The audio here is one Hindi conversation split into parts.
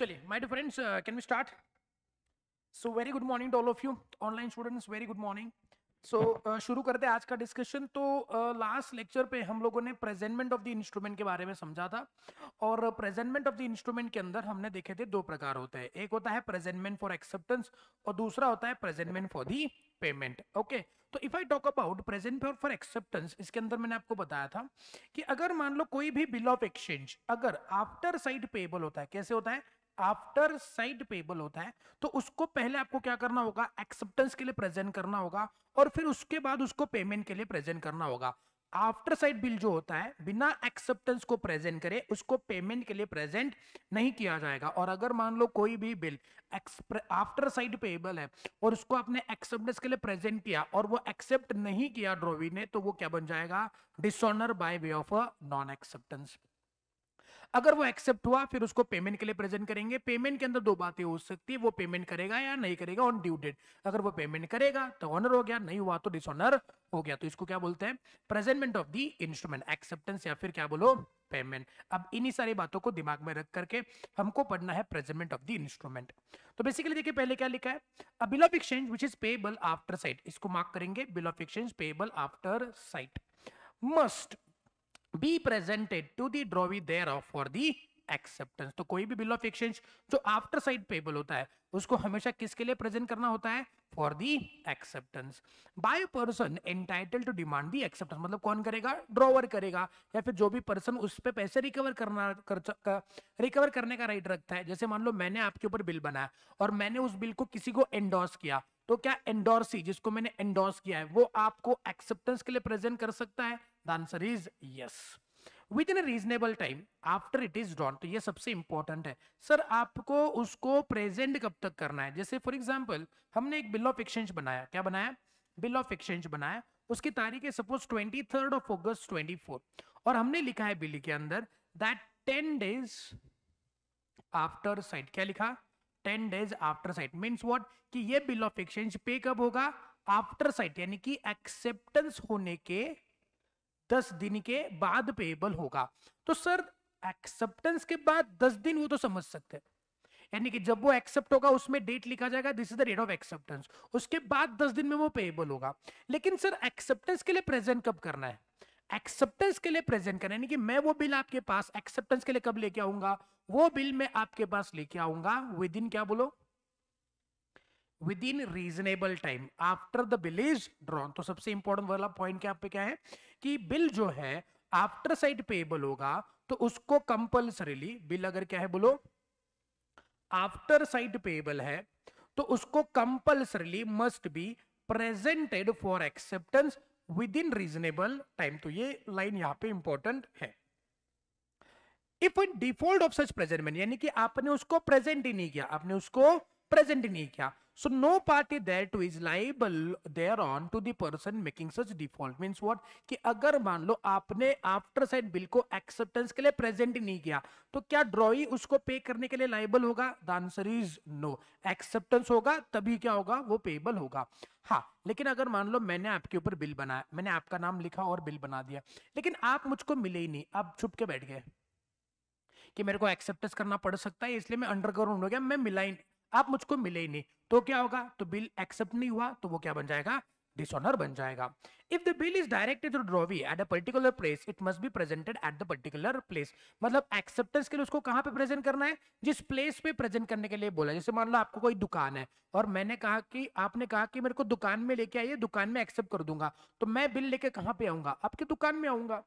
चलिए my dear friends can we start so very good morning to all of you online students very good morning so शुरू करते हैं आज का डिस्कशन तो लास्ट uh, लेक्चर पे हम लोगों ने प्रेजेंटमेंट ऑफ द इंस्ट्रूमेंट के बारे में समझा था और प्रेजेंटमेंट ऑफ द इंस्ट्रूमेंट के अंदर हमने देखे थे दो प्रकार होते हैं एक होता है प्रेजेंटमेंट फॉर एक्सेप्टेंस और दूसरा होता है presentment for the payment okay तो if I talk about present for acceptance इसके अंदर मैंने आपको बताया था कि अगर मान लो कोई भी बिल ऑफ एक्सचेंज अगर आफ्टर साइड पेबल होता है कैसे होता है आफ्टर साइड पेबल होता है तो उसको पहले आपको क्या करना होगा एक्सेप्टेंस के लिए प्रेजेंट करना होगा और फिर उसके बाद उसको पेमेंट के लिए प्रेजेंट करना होगा आफ्टर साइड बिल जो होता है बिना एक्सेप्टेंस को प्रेजेंट करे उसको पेमेंट के लिए प्रेजेंट नहीं किया जाएगा और अगर मान लो कोई भी बिल आफ्टर साइड पेबल है और उसको आपने एक्सेप्टेंस के लिए प्रेजेंट किया और वो एक्सेप्ट नहीं किया ड्रोवी ने तो वो क्या बन जाएगा dishonour by way of a non acceptance अगर वो एक्सेप्ट हुआ फिर उसको पेमेंट के लिए प्रेजेंट करेंगे पेमेंट के अंदर दो बातें हो सकती है वो पेमेंट करेगा या नहीं करेगा ऑन ड्यू डेट अगर वो पेमेंट करेगा तो ऑनर हो गया नहीं हुआ तो डिसऑनर हो गया तो इसको क्या बोलते हैं presentment of the instrument acceptance या फिर क्या बोलो पेमेंट अब इन्हीं सारी बातों को दिमाग में रख करके हमको पढ़ना है प्रेजेंटमेंट ऑफ द इंस्ट्रूमेंट तो बेसिकली देखिए पहले क्या लिखा है a bill of exchange which is payable after sight इसको मार्क करेंगे bill of exchange payable after sight must be presented to the drawee thereof for the acceptance तो कोई भी बिल ऑफ एक्सचेंज जो आफ्टर साइड पेबल होता है उसको हमेशा किसके लिए प्रेजेंट करना होता है for the acceptance by person entitled to demand the acceptance मतलब कौन करेगा ड्रॉवर करेगा या फिर जो भी पर्सन उस पर पैसे रिकवर करना कर, कर, रिकवर करने का राइट रखता है जैसे मान लो मैंने आपके ऊपर बिल बनाया और मैंने उस बिल को किसी को एंडोर्स किया तो क्या एंडोर्सी जिसको मैंने एंडोर्स किया है वो आपको एक्सेप्टेंस के लिए प्रेजेंट कर सकता है the answer is yes within a reasonable time after it is drawn तो ये सबसे इंपॉर्टेंट है सर आपको उसको प्रेजेंट कब तक करना है जैसे फॉर एग्जाम्पल हमने एक बिल ऑफ एक्सचेंज बनाया क्या बनाया बिल ऑफ एक्सचेंज बनाया उसकी तारीख है suppose twenty third of August twenty four और हमने लिखा है बिल के अंदर that ten days after sight क्या लिखा ten days after sight mean what कि ये बिल ऑफ एक्सचेंज पे कब होगा आफ्टर साइट यानी कि एक्सेप्टेंस होने के दस दिन के बाद पेबल होगा तो सर एक्सेप्टेंस के बाद दस दिन वो तो समझ सकते हैं यानी कि जब वो एक्सेप्ट होगा उसमें डेट लिखा जाएगा this is the date of acceptance उसके बाद दस दिन में वो पेएबल होगा लेकिन सर एक्सेप्टेंस के लिए प्रेजेंट कब करना है एक्सेप्टेंस के लिए प्रेजेंट करना यानी कि मैं वो बिल आपके पास एक्सेप्टेंस के लिए कब लेके आऊंगा वो बिल मैं आपके पास लेके आऊंगा विद इन क्या बोलो within reasonable time after the bill is drawn तो सबसे इंपॉर्टेंट वाला पॉइंट क्या क्या है कि बिल जो है आफ्टर साइड पेबल होगा तो उसको कंपल्सरीली बिल अगर क्या है बोलो आफ्टर साइड पेबल है तो उसको compulsorily must be presented for acceptance within reasonable time तो ये लाइन यहां पे इंपॉर्टेंट है if in default of such presentment यानी कि आपने उसको प्रेजेंट ही नहीं किया आपने उसको प्रेजेंट ही नहीं किया So no party there to is liable thereon to the person making such default means what कि अगर मान लो आपने आफ्टर साइड बिल को एक्सेप्टेंस के लिए प्रेजेंट ही नहीं किया तो क्या ड्रॉई उसको पे करने के लिए लाइबल होगा the answer is no acceptance होगा तभी क्या होगा वो पेबल होगा हाँ लेकिन अगर मान लो मैंने आपके ऊपर बिल बनाया मैंने आपका नाम लिखा और बिल बना दिया लेकिन आप मुझको मिले ही नहीं आप छुप के बैठ गए कि मेरे को एक्सेप्टेंस करना पड़ सकता है इसलिए मैं अंडरग्राउंड हो गया मैं मिला ही नहीं आप मुझको मिले ही नहीं तो क्या होगा तो बिल एक्सेप्ट नहीं हुआ तो वो क्या बन जाएगा डिसऑनर बन जाएगा if the bill is directed to drawee at a particular place it must be presented at the particular place मतलब एक्सेप्टेंस के लिए उसको कहाँ पे प्रेजेंट करना है जिस प्लेस पे प्रेजेंट करने के लिए बोला जैसे मान लो आपको कोई दुकान है और मैंने कहा कि आपने कहा कि मेरे को दुकान में लेके आइए दुकान में एक्सेप्ट कर दूंगा तो मैं बिल लेके कहाँ पे आऊंगा आपकी दुकान में आऊंगा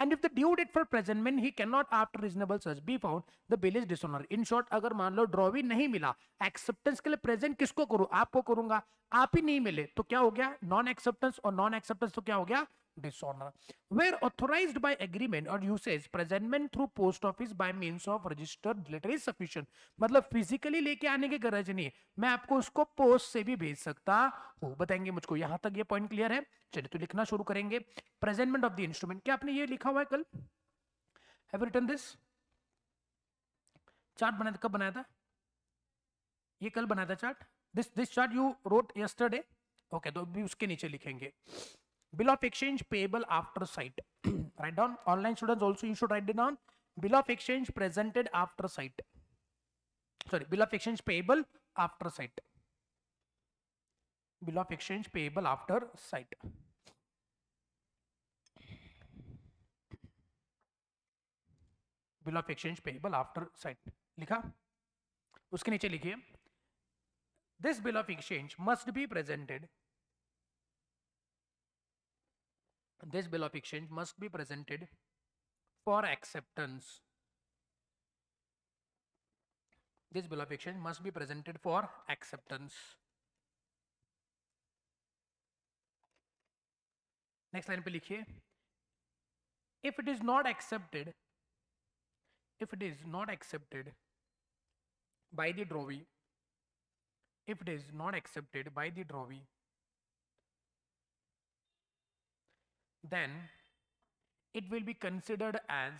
and if the due date for presentment he cannot after reasonable search be found the bill is dishonour in short अगर मान लो ड्रॉवी नहीं मिला एक्सेप्टेंस के लिए प्रेजेंट किसको करूँ आपको करूंगा आप ही नहीं मिले तो क्या हो गया नॉन एक्सेप्टेंस और नॉन एक्सेप्टेंस वापस तो क्या हो गया dishonour where authorised by agreement और usage presentment through post office by means of registered letter is sufficient मतलब फिजिकली लेके आने की गरज नहीं है मैं आपको उसको पोस्ट से भी भेज सकता हूं बताएंगे मुझको यहां तक ये पॉइंट क्लियर है चलिए तो लिखना शुरू करेंगे प्रेजेंटमेंट ऑफ द इंस्ट्रूमेंट क्या आपने ये लिखा हुआ है कल हैव रिटर्न दिस चार्ट बनाया था कब बनाया था ये कल बनाया था chart this this chart you wrote yesterday okay तो अभी उसके नीचे लिखेंगे bill of exchange payable after sight write down online students also you should write it down bill of exchange presented after sight sorry bill of exchange payable after sight bill of exchange payable after sight bill of exchange payable after sight likha uske niche likhiye this bill of exchange must be presented this bill of exchange must be presented for acceptance. This bill of exchange must be presented for acceptance. Next line, please. If it is not accepted, if it is not accepted by the drawee, if it is not accepted by the drawee. then it will be considered as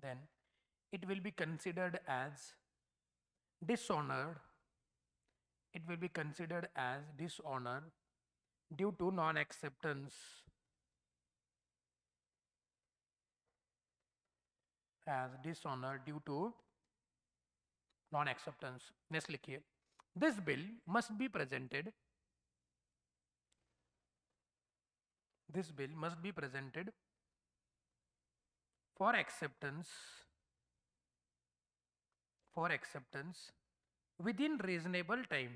then it will be considered as dishonored it will be considered as dishonor due to non acceptance as dishonor due to non acceptance Next, us this bill must be presented this bill must be presented for acceptance for acceptance within reasonable time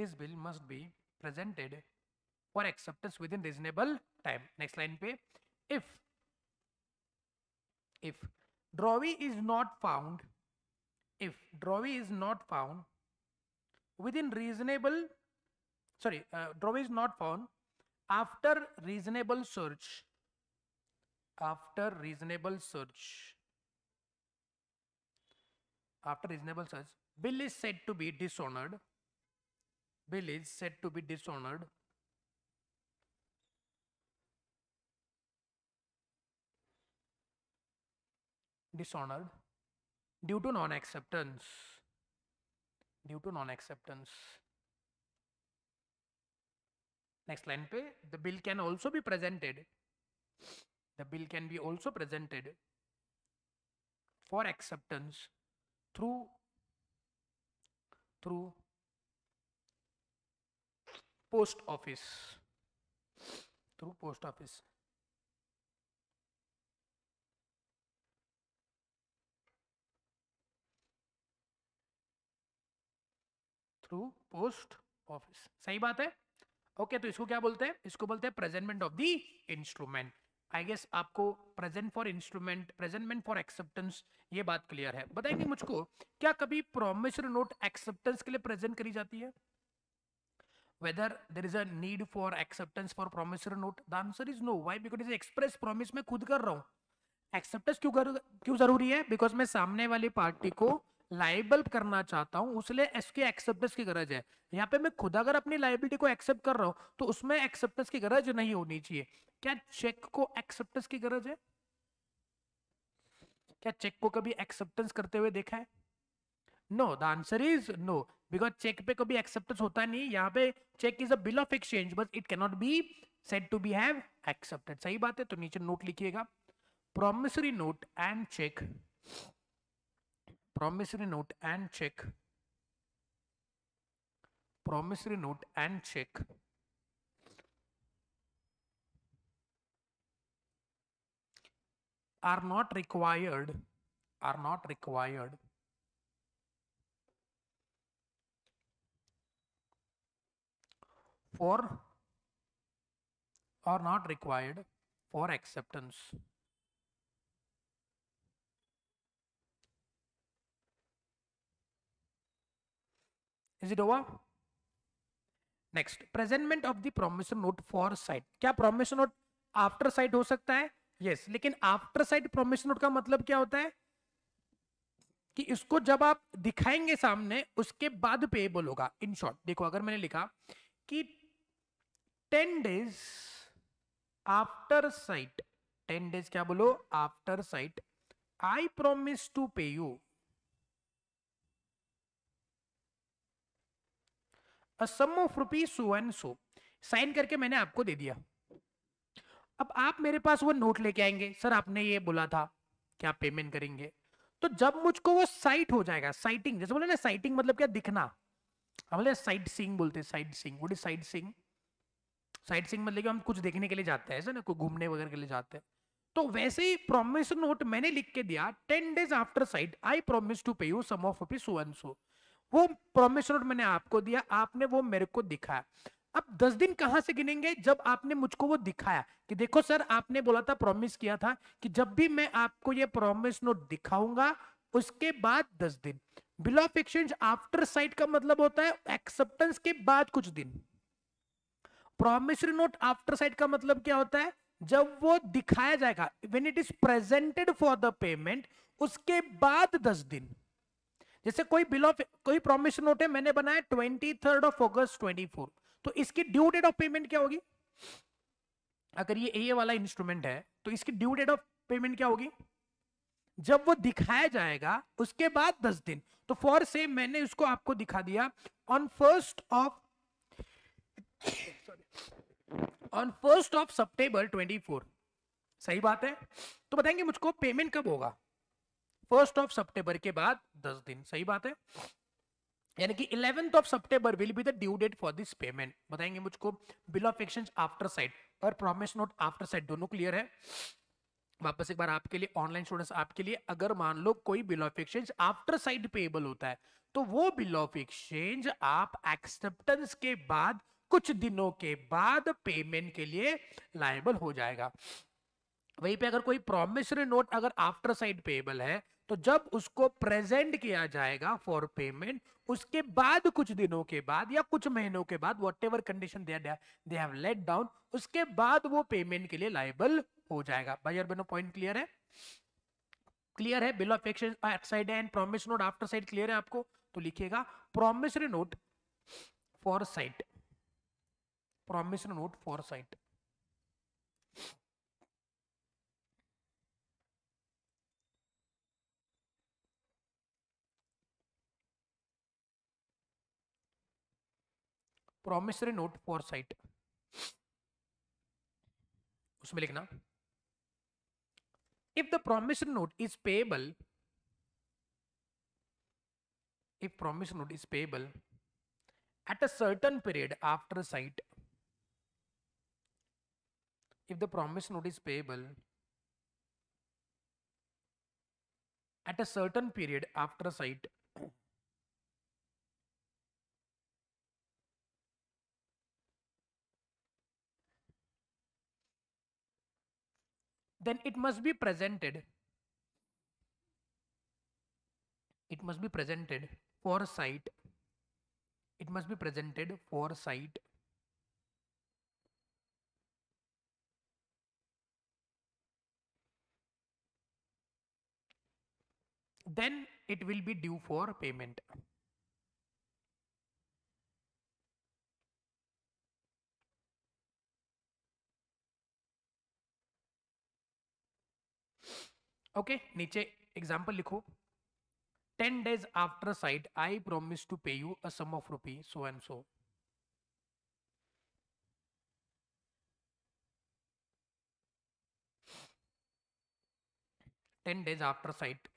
this bill must be presented for acceptance within reasonable time next line pay if if drawee is not found, if drawee is not found within reasonable, sorry, uh, Drove is not found. After reasonable search, after reasonable search, after reasonable search, bill is said to be dishonored. Bill is said to be dishonored dishonored due to non acceptance due to non-acceptance. Next line pay, the bill can also be presented. The bill can be also presented for acceptance through through post office through post office to post office सही बात है ओके okay, तो इसको क्या बोलते हैं इसको बोलते हैं presentment of the instrument I guess आपको present for instrument presentment for acceptance ये बात क्लियर है बताएंगे मुझको क्या कभी प्रोमिसर नोट एक्सेप्टेंस के लिए प्रेजेंट करी जाती है whether there is a need for acceptance for promissory note the answer is no why because it is express promise मैं खुद कर रहा हूं एक्सेप्टेंस क्यों कर, क्यों जरूरी है बिकॉज मैं सामने वाली पार्टी को लाइबल करना चाहता हूँ उसलिए इसके एक्सेप्टेंस की गरज है यहाँ पे मैं खुद अगर अपनी लाइबिलिटी को एक्सेप्ट कर रहा हूँ तो उसमें एक्सेप्टेंस की गरज नहीं होनी चाहिए क्या चेक को एक्सेप्टेंस की गरज है क्या चेक को कभी एक्सेप्टेंस करते हुए देखा है no the answer is no because cheque पे कभी एक्सेप्टेंस होता नहीं यहाँ पे cheque is a bill of exchange but it cannot be said to be have accepted सही बात है तो नीचे नोट लिखिएगा promissory note and cheque promissory note and check promissory note and check are not required are not required for Are not required for acceptance is it over next presentment of the promissory note for sight क्या प्रोमिसन नोट आफ्टर साइट हो सकता है यस yes, लेकिन आफ्टर साइट प्रोमिसन नोट का मतलब क्या होता है कि इसको जब आप दिखाएंगे सामने उसके बाद पेएबल होगा इन शॉर्ट देखो अगर मैंने लिखा कि ten days after sight ten days क्या बोलो after sight I promise to pay you a sum of rupees so sign करके मैंने आपको दे दिया अब आप मेरे पास वो नोट लेके आएंगे सर आपने ये बोला था कि आप पेमेंट करेंगे तो जब मुझको वो साइट हो जाएगा साइटिंग जैसे बोले ना साइटिंग मतलब क्या दिखना हमारे साइट सिंग बोलते हैं sighting what is sighting sighting मतलब कि हम कुछ देखने के लिए जाते हैं ऐसा ना कोई घूमने वगैरह के लिए जाते हैं तो वैसे ही प्रोमिस नोट मैंने लिख के दिया ten days after sight I promise to pay you sum of rupees so and so वो प्रोमिस मैंने आपको दिया आपने वो मेरे को दिखाया अब दस दिन कहां से गिनेंगे जब आपने मुझको वो दिखाया कि देखो सर आपने बोला था प्रॉमिस किया था कि जब भी मैं आपको ये प्रॉमिस नोट दिखाऊंगा उसके बाद दस दिन bill of exchange after sight का मतलब होता है एक्सेप्टेंस के बाद कुछ दिन प्रोमिसरी नोट आफ्टर साइट का मतलब क्या होता है जब वो दिखाया जाएगा when it is presented for the payment उसके बाद दस दिन जैसे कोई बिल ऑफ कोई प्रोमिस नोट है मैंने बनाया twenty third of August twenty four तो इसकी ड्यू डेट ऑफ पेमेंट क्या होगी अगर ये ए वाला इंस्ट्रूमेंट है तो इसकी ड्यू डेट ऑफ पेमेंट क्या होगी जब वो दिखाया जाएगा उसके बाद दस दिन तो फॉर से मैंने उसको आपको दिखा दिया on first of on first of twenty four सही बात है तो बताएंगे मुझको पेमेंट कब होगा फर्स्ट ऑफ सितंबर के बाद दस दिन सही बात है यानी कि eleventh of September will be the due date for this payment बताएंगे मुझको bill of exchange after sight और प्रॉमिस नोट आफ्टर साइड दोनों क्लियर है वापस एक बार आपके लिए ऑनलाइन स्टूडेंट्स आपके लिए अगर मान लो कोई bill of exchange after sight payable होता है तो वो बिल ऑफ एक्सचेंज आप एक्सेप्टेंस के बाद कुछ दिनों के बाद पेमेंट के लिए लायबल हो जाएगा वहीं पे अगर कोई प्रोमिसरी नोट अगर आफ्टर साइड पेबल है तो जब उसको प्रेजेंट किया जाएगा फॉर पेमेंट उसके बाद कुछ दिनों के बाद या कुछ महीनों के बाद whatever condition they have laid down उसके बाद वो पेमेंट के लिए लाइबल हो जाएगा भाई और बहनों पॉइंट क्लियर है क्लियर है bill of exchange and promise note after sight clear है आपको तो लिखिएगा promissory note for sight promissory note for sight Promissory note for sight उसमें लिखना if the promissory note is payable if promissory note is payable at a certain period after sight if the promissory note is payable at a certain period after sight then it must be presented. It must be presented for sight. It must be presented for sight. Then it will be due for payment. Okay नीचे एग्जाम्पल लिखो ten days after sight I promise to pay you sum of rupee so and so ten days after sight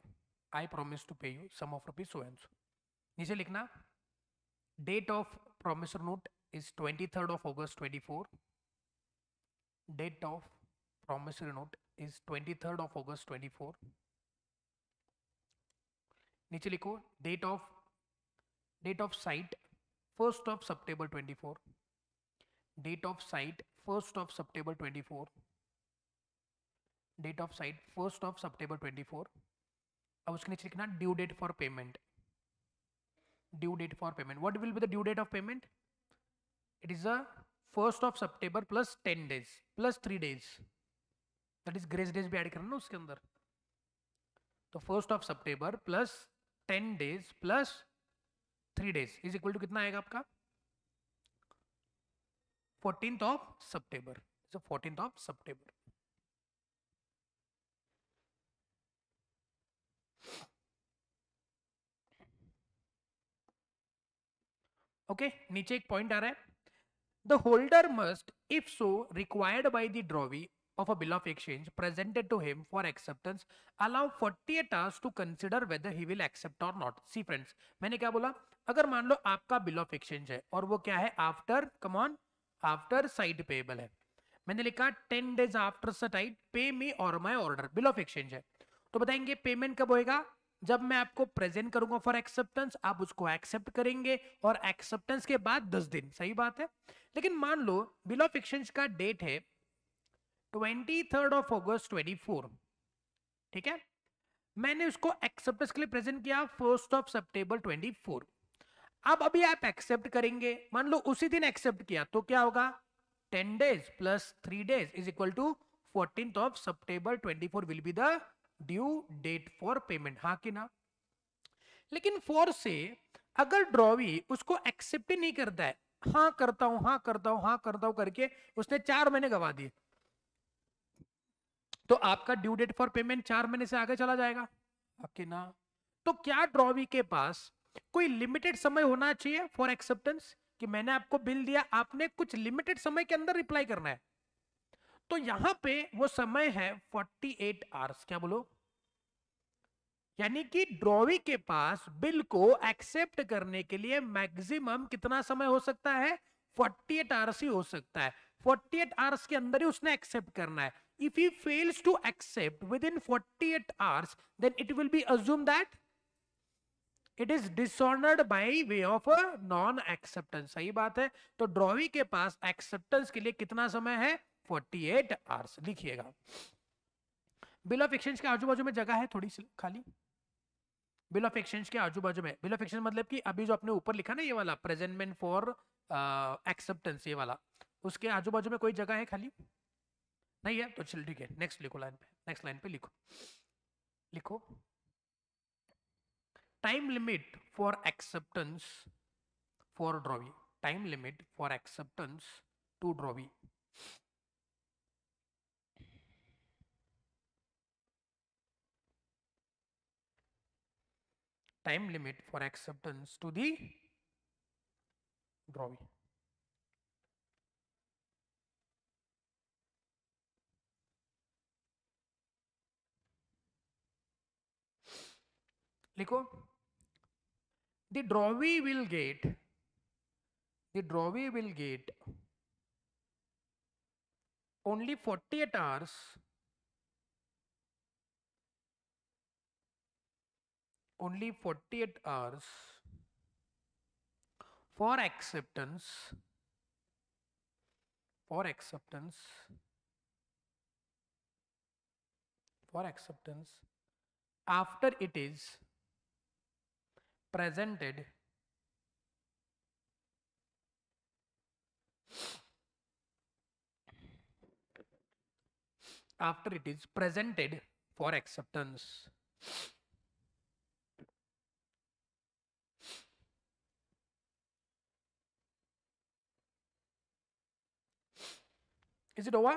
I promise to pay you sum of rupee so and so नीचे लिखना date of promissory note is twenty third of August twenty four date of promise note is 23rd of August 24. नीचे लिखो date of date of sight first of September 24 date of sight first of September 24 date of sight first of सितंबर 24 अब उसके नीचे लिखना due date for payment due date for payment what will be the due date of payment it is the first of September plus 10 days plus 3 days that is grace days भी ऐड करना ना उसके अंदर तो first of September plus ten days plus three days is equal to कितना आएगा आपका fourteenth of September fourteenth of September okay नीचे एक पॉइंट आ रहा है the holder must if so required by the drawee of a bill of exchange presented to him for acceptance allow 48 hours to consider whether he will accept or not see friends maine kya bola agar maan lo aapka bill of exchange hai aur wo kya hai after come on after side payable hai maine likha 10 days after sight pay me or my order bill of exchange hai to batayenge payment kab hoga जब मैं आपको प्रेजेंट करूंगा फॉर एक्सेप्टेंस आप उसको एक्सेप्ट करेंगे और एक्सेप्टेंस के बाद 10 दिन सही बात है लेकिन मान लो बिल ऑफ एक्सचेंज का डेट है twenty third of August twenty four ठीक है मैंने उसको एक्सेप्टेंस के लिए प्रेजेंट किया first of September twenty four अब अभी आप एक्सेप्ट करेंगे मान लो उसी दिन एक्सेप्ट किया तो क्या होगा ten days plus three days is equal to fourteen of September twenty four will be the due date for payment हाँ कि ना लेकिन फोर से अगर ड्रॉवी उसको एक्सेप्ट नहीं करता है हाँ करता हूं हाँ करता हूं हाँ करता हूं करके उसने चार महीने गवा दिए तो आपका ड्यू डेट फॉर पेमेंट चार महीने से आगे चला जाएगा आपके ना तो क्या ड्रॉवी के पास कोई लिमिटेड समय होना चाहिए फॉर एक्सेप्टेंस कि मैंने आपको बिल दिया आपने कुछ लिमिटेड समय के अंदर रिप्लाई करना है तो यहां पे वो समय है 48 एट आवर्स क्या बोलो यानी कि ड्रॉवी के पास बिल को एक्सेप्ट करने के लिए मैक्सिमम कितना समय हो सकता है 48 एट आवर्स ही हो सकता है 48 एट आवर्स के अंदर ही उसने एक्सेप्ट करना है if he fails to accept within 48 hours, then it will be assumed that it is dishonoured by way of non acceptance सही बात है तो ड्रॉवी के पास एक्सेप्टेंस के लिए कितना समय है 48 एट आवर्स लिखिएगा बिल ऑफ एक्सचेंज के आजू बाजू में जगह है थोड़ी सी खाली बिल ऑफ एक्सचेंज के आजू बाजू में बिल ऑफ एक्सचेंज मतलब कि अभी जो आपने ऊपर लिखा ना ये वाला प्रेजेंटमेंट फॉर एक्सेप्टेंस ये वाला उसके आजू बाजू में कोई जगह है खाली नहीं है तो चल ठीक है नेक्स्ट लिखो लाइन पे नेक्स्ट लाइन पे लिखो लिखो time limit for acceptance for drawee time limit for acceptance to drawee time limit for acceptance to the drawee लिखो the drawee will get the drawee will get only 48 hours only 48 hours for acceptance for acceptance for acceptance after it is presented after it is presented for acceptance. is it over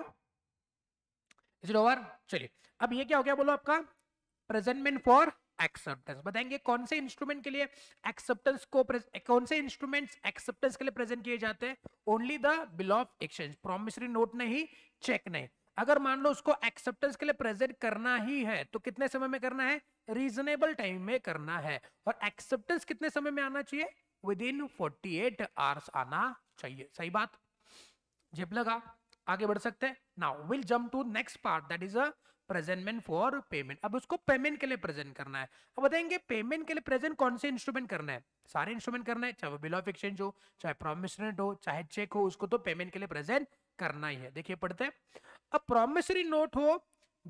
is it over chaliye ab ye kya ho gaya bolo aapka presentment for acceptance बताएंगे कौन से इंस्ट्रूमेंट के लिए एक्सेप्टेंस को कौन से इंस्ट्रूमेंट्स एक्सेप्टेंस के लिए प्रेजेंट किए जाते हैं only the bill of exchange promissory note नहीं चेक नहीं अगर मान लो उसको एक्सेप्टेंस के लिए प्रेजेंट करना ही है तो कितने समय में करना है रीजनेबल टाइम में करना है और एक्सेप्टेंस कितने समय में आना चाहिए within forty eight hours आना चाहिए सही बात जिप लगा आगे बढ़ सकते हैं now will jump to next part that is a presentment for payment अब उसको पेमेंट के लिए प्रेजेंट करना है अब बताएंगे पेमेंट के लिए प्रेजेंट कौन से इंस्ट्रूमेंट करना है सारे इंस्ट्रूमेंट करना है चाहे वो बिल ऑफ एक्सचेंज हो चाहे प्रोमिसरेंट हो चाहे चेक हो उसको तो पेमेंट के लिए प्रेजेंट करना ही है देखिए पढ़ते हैं अब प्रोमिसरी नोट हो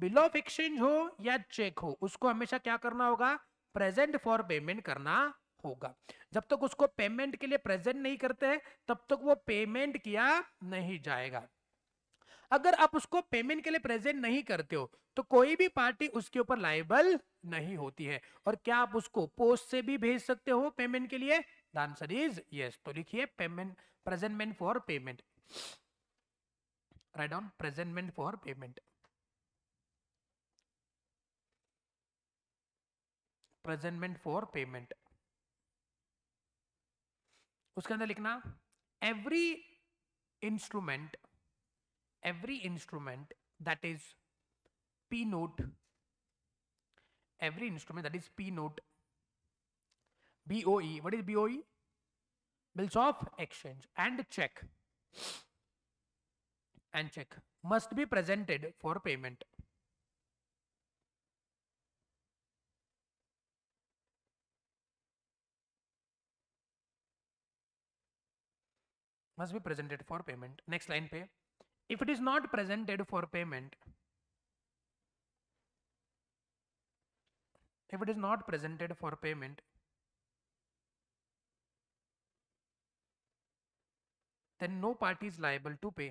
बिल ऑफ एक्सचेंज हो या चेक हो उसको हमेशा क्या करना होगा प्रेजेंट फॉर पेमेंट करना होगा जब तक उसको पेमेंट के लिए प्रेजेंट नहीं करते तब तक वो पेमेंट किया नहीं जाएगा अगर आप उसको पेमेंट के लिए प्रेजेंट नहीं करते हो तो कोई भी पार्टी उसके ऊपर लाइबल नहीं होती है और क्या आप उसको पोस्ट से भी भेज सकते हो पेमेंट के लिए आंसर इज यस तो लिखिए payment presentment for payment right on presentment for payment presentment for payment उसके अंदर लिखना every instrument every instrument that is P note, every instrument that is P note, BOE, what is BOE? Bills of exchange and check and check must be presented for payment. Must be presented for payment. Next line pay if it is not presented for payment if it is not presented for payment then no party is liable to pay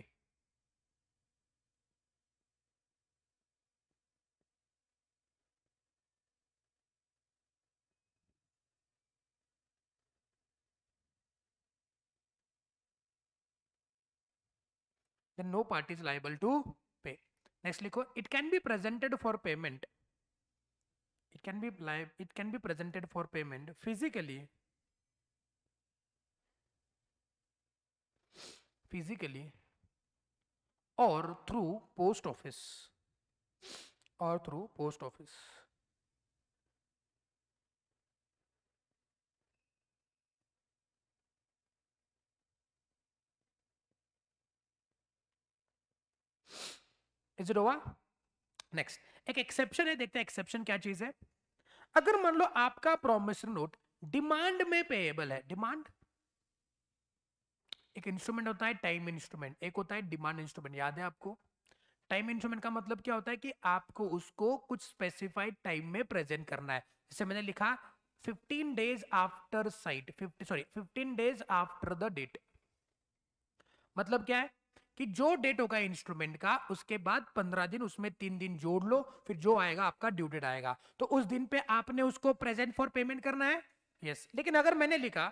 then no party is liable to pay. Next, likho, it can be presented for payment. It can be it can be presented for payment physically. Physically or through post office or through post office. Is it over next एक एक्सेप्शन है देखते हैं एक्सेप्शन क्या चीज है अगर मान लो आपका प्रोमिसर नोट डिमांड में पेएबल है डिमांड एक इंस्ट्रूमेंट होता है टाइम इंस्ट्रूमेंट एक होता है डिमांड इंस्ट्रूमेंट याद है आपको टाइम इंस्ट्रूमेंट का मतलब क्या होता है कि आपको उसको कुछ स्पेसिफाइड टाइम में प्रेजेंट करना है जैसे मैंने लिखा 15 days after sight 50 sorry 15 days after the date मतलब क्या है कि जो डेट होगा इंस्ट्रूमेंट का उसके बाद पंद्रह दिन उसमें तीन दिन जोड़ लो फिर जो आएगा आपका ड्यू डेट आएगा तो उस दिन पे आपने उसको प्रेजेंट फॉर पेमेंट करना है यस yes. लेकिन अगर मैंने लिखा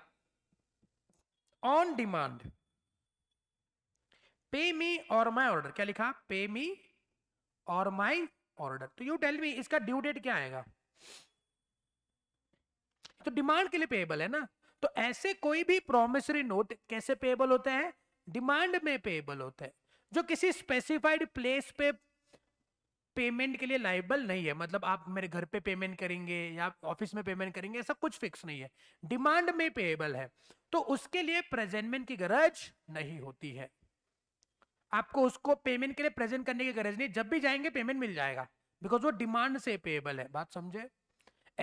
ऑन डिमांड पे मी और माई ऑर्डर क्या लिखा पे मी और माई ऑर्डर तो यू टेल मी इसका ड्यू डेट क्या आएगा तो डिमांड के लिए पेएबल है ना तो ऐसे कोई भी प्रोमिसरी नोट कैसे पेएबल होता है डिमांड में पेएबल होता है जो किसी स्पेसिफाइड प्लेस पे पेमेंट के लिए लाइबल नहीं है मतलब आप मेरे घर पे पेमेंट करेंगे या ऑफिस में पेमेंट करेंगे ऐसा कुछ फिक्स नहीं है डिमांड में पेएबल है तो उसके लिए प्रेजेंटमेंट की गरज नहीं होती है आपको उसको पेमेंट के लिए प्रेजेंट करने की गरज नहीं जब भी जाएंगे पेमेंट मिल जाएगा बिकॉज वो डिमांड से पेएबल है बात समझे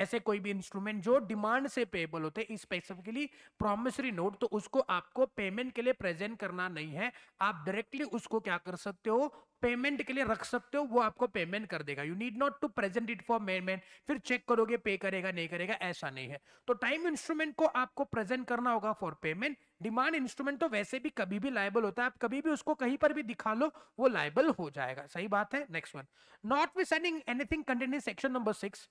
ऐसे कोई भी इंस्ट्रूमेंट जो डिमांड से पेबल होते हैं स्पेसिफिकली प्रोमिसरी नोट तो उसको आपको पेमेंट के लिए प्रेजेंट करना नहीं है आप डायरेक्टली उसको क्या कर सकते हो पेमेंट के लिए रख सकते हो वो आपको पेमेंट कर देगा you need not to present it for payment फिर चेक करोगे पे करेगा नहीं करेगा ऐसा नहीं है तो टाइम इंस्ट्रूमेंट को आपको प्रेजेंट करना होगा फॉर पेमेंट डिमांड इंस्ट्रूमेंट तो वैसे भी कभी भी लाइबल होता है आप कभी भी उसको कहीं पर भी दिखा लो वो लाइबल हो जाएगा सही बात है next one not with anything contain section number six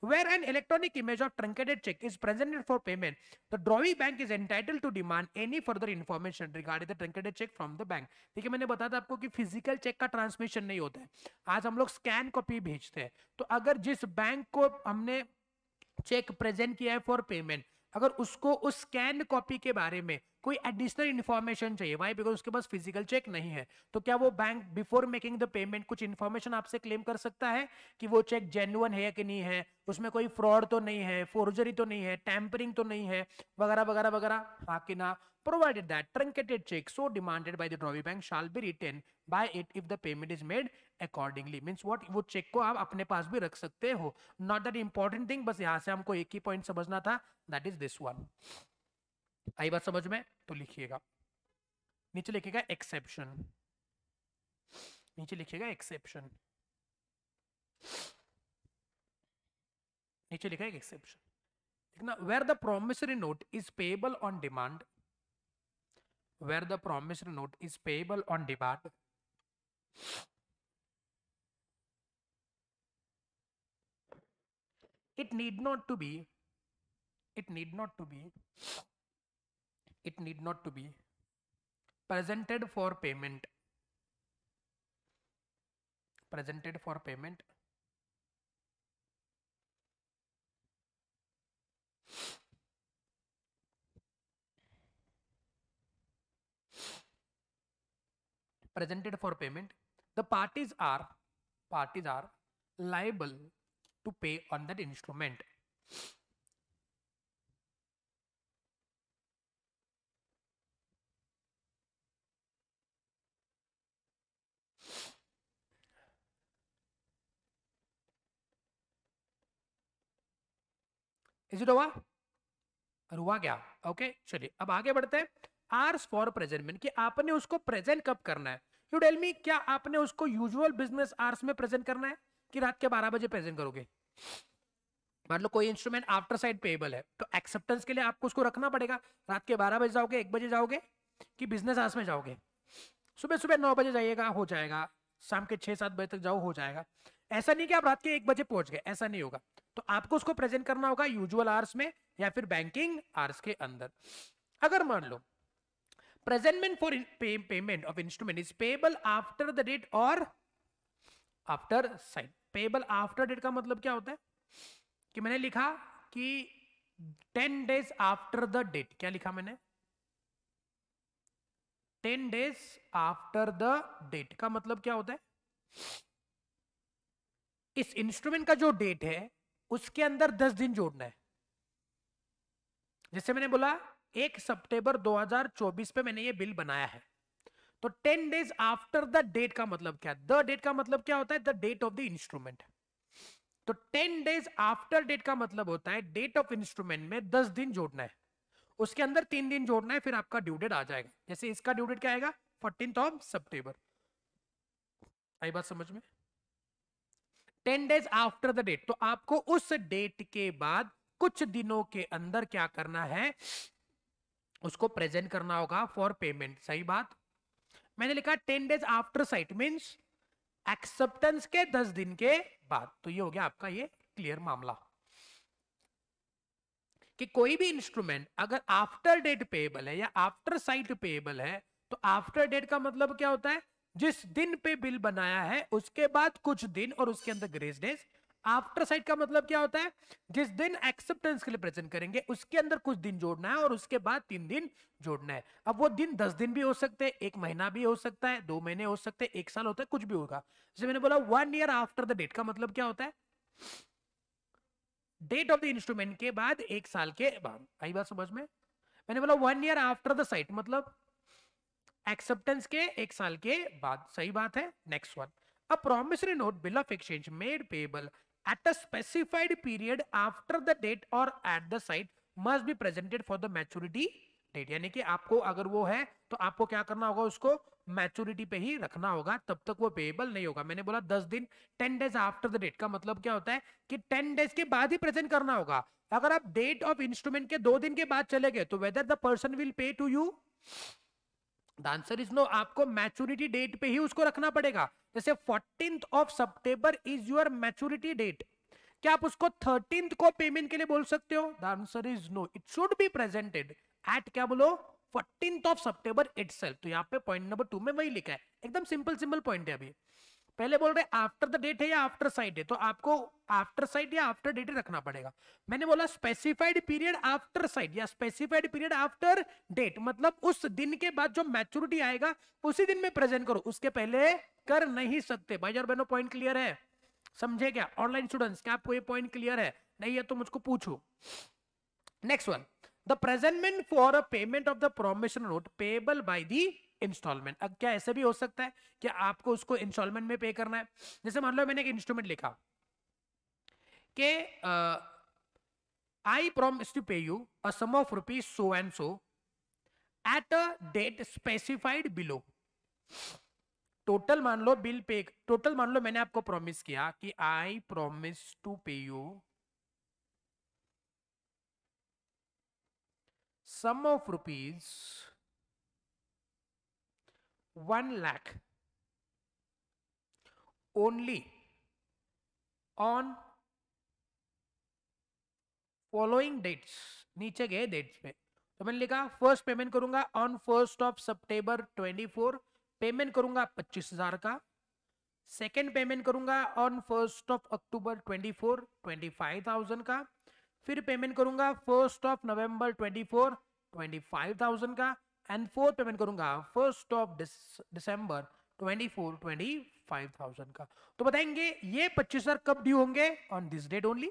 where an electronic image of truncated check is presented for payment, the drawee bank is entitled to demand any further information regarding the truncated check from the bank. देखिए maine bataya tha aapko ki physical check ka transmission nahi hota hai aaj hum log scan copy bhejte hai to agar jis bank ko humne check present kiya hai for payment अगर उसको उस स्कैन कॉपी के बारे में कोई एडिशनल इन्फॉर्मेशन चाहिए वाई बिकॉज उसके पास फिजिकल चेक नहीं है तो क्या वो bank before making the payment कुछ इन्फॉर्मेशन आपसे क्लेम कर सकता है कि वो चेक जेन्युअन है कि नहीं है उसमें कोई फ्रॉड तो नहीं है फोर्जरी तो नहीं है टैंपरिंग तो नहीं है वगैरह वगैरह वगैरह हाँ कि ना provided that truncated check so demanded by the drawee bank shall be written by it if the payment is made accordingly means what वो चेक को आप अपने पास भी रख सकते हो नॉट दैट इंपॉर्टेंट थिंग बस यहाँ से हमको एक ही पॉइंट समझना था दैट इज दिस वन आई बात समझ में तो लिखिएगा नीचे लिखिएगा एक्सेप्शन नीचे लिखिएगा एक्सेप्शन नीचे लिखा है एक्सेप्शन देखना where the promissory note is payable on demand where the promised note is payable on demand it need not to be it need not to be it need not to be presented for payment presented for payment presented for payment the parties are parties are liable to pay on that instrument is it हुआ हुआ क्या ओके चलिए अब आगे बढ़ते हैं आर्स फॉर प्रेजेंटमेंट कि आपने उसको प्रेजेंट कब करना है यू टेल मी क्या आपने उसको यूजुअल बिजनेस आर्स में प्रेजेंट करना है कि रात के बारह बजे प्रेजेंट करोगे मान लो कोई इंस्ट्रूमेंट आफ्टर साइड पेएबल है तो एक्सेप्टेंस के लिए आपको उसको रखना पड़ेगा रात के बारह बजे जाओगे एक बजे जाओगे कि बिजनेस आर्स में जाओगे सुबह सुबह नौ बजे जाइएगा हो जाएगा शाम के छः सात बजे तक जाओ हो जाएगा ऐसा नहीं कि आप रात के एक बजे पहुंच गए ऐसा नहीं होगा तो आपको उसको प्रेजेंट करना होगा यूजुअल आर्स में या फिर बैंकिंग आर्स के अंदर अगर मान लो presentment for pay, payment of instrument is payable after the date or after sign payable after date का मतलब क्या होता है कि मैंने लिखा कि ten days after the date क्या लिखा मैंने ten days after the date का मतलब क्या होता है इस इंस्ट्रूमेंट का जो डेट है उसके अंदर दस दिन जोड़ना है जैसे मैंने बोला एक सितंबर 2024 पे मैंने ये बिल बनाया है तो ten days after the date का मतलब क्या द डेट का मतलब क्या होता है the date of the instrument तो टेन डेज आफ्टर डेट का मतलब होता है डेट ऑफ इंस्ट्रूमेंट में दस दिन जोड़ना है उसके अंदर तीन दिन जोड़ना है फिर आपका ड्यू डेट आ जाएगा जैसे इसका ड्यू डेट क्या आएगा फोर्टीन ऑफ सेप्टेबर आई बात समझ में ten days after the date तो आपको उस डेट के बाद कुछ दिनों के अंदर क्या करना है उसको प्रेजेंट करना होगा फॉर पेमेंट सही बात मैंने लिखा ten days after sight means acceptance के दस दिन के बाद तो ये हो गया आपका ये क्लियर मामला कि कोई भी इंस्ट्रूमेंट अगर आफ्टर डेट पेबल है या आफ्टर साइट पेबल है तो आफ्टर डेट का मतलब क्या होता है जिस दिन पे बिल बनाया है उसके बाद कुछ दिन और उसके अंदर ग्रेस डेज आफ्टर साइड का मतलब क्या होता है जिस दिन एक्सेप्टेंस के लिए प्रेजेंट करेंगे उसके अंदर कुछ दिन जोड़ना है और उसके बाद तीन दिन जोड़ना है अब वो दिन दस दिन भी हो सकते हैं एक महीना भी हो सकता है दो महीने हो सकते हैं एक साल होता है कुछ भी होगा जैसे मैंने बोला one year after the date का मतलब क्या होता है डेट ऑफ द इंस्ट्रूमेंट के बाद एक साल के बाद आई बात समझ में मैंने बोला one year after the sight मतलब एक्सेप्टेंस के एक साल के बाद सही बात है next one a promissory note bill of exchange made payable at a specified period after the date or at the site must be presented for the maturity date यानी कि आपको अगर वो है तो आपको क्या करना होगा उसको मैच्योरिटी पे ही रखना होगा तब तक वो पेएबल नहीं होगा मैंने बोला दस दिन ten days after the date का मतलब क्या होता है कि टेन डेज के बाद ही प्रेजेंट करना होगा अगर आप डेट ऑफ इंस्ट्रूमेंट के दो दिन के बाद चले गए तो whether the person will pay to you the answer is no आपको मैच्योरिटी डेट पे ही उसको रखना पड़ेगा जैसे फोर्टीन ऑफ सितंबर इज योर मैच्योरिटी डेट क्या आप उसको थर्टींथ को पेमेंट के लिए बोल सकते हो the answer is no it should be presented at क्या बोलो फोर्टीन ऑफ सितंबर इट तो यहाँ पे पॉइंट नंबर टू में वही लिखा है एकदम सिंपल सिंपल पॉइंट है अभी पहले बोल रहे आफ्टर द डेट है या आफ्टर साइड है तो आपको आफ्टर साइड या आफ्टर डेट रखना पड़ेगा मैंने बोला स्पेसिफाइड पीरियड आफ्टर साइड या स्पेसिफाइड पीरियड आफ्टर डेट मतलब उस दिन के बाद जो मैच्योरिटी आएगा उसी दिन में प्रेजेंट करो उसके पहले कर नहीं सकते भाई और बहनों पॉइंट क्लियर है समझे क्या ऑनलाइन स्टूडेंट्स क्या आपको ये पॉइंट क्लियर है नहीं है तो मुझको पूछो next one the presentment for a payment of the promissory note payable by the instalment अब क्या ऐसे भी हो सकता है कि आपको उसको इंस्टॉलमेंट में पे करना है जैसे मान लो मैंने एक इंस्ट्रूमेंट लिखा के I promise to pay you a sum of rupees so and so at a date specified below total मान लो बिल पे टोटल मान लो मैंने आपको प्रॉमिस किया कि I promise to pay you sum of rupees one lakh only on following dates नीचे गए डेट्स पे तो मैंने लिखा फर्स्ट पेमेंट करूंगा on first of September 24 payment करूंगा पच्चीस हजार का सेकेंड पेमेंट करूंगा ऑन फर्स्ट ऑफ अक्टूबर 24 25,000 का फिर पेमेंट करूंगा फर्स्ट ऑफ नवंबर 24 25,000 का एंड फोर्थ पेमेंट करूंगा फर्स्ट ऑफ दिसंबर twenty four twenty five thousand का तो बताएंगे ये पच्चीस हजार कब ड्यू होंगे ऑन दिस डेट ओनली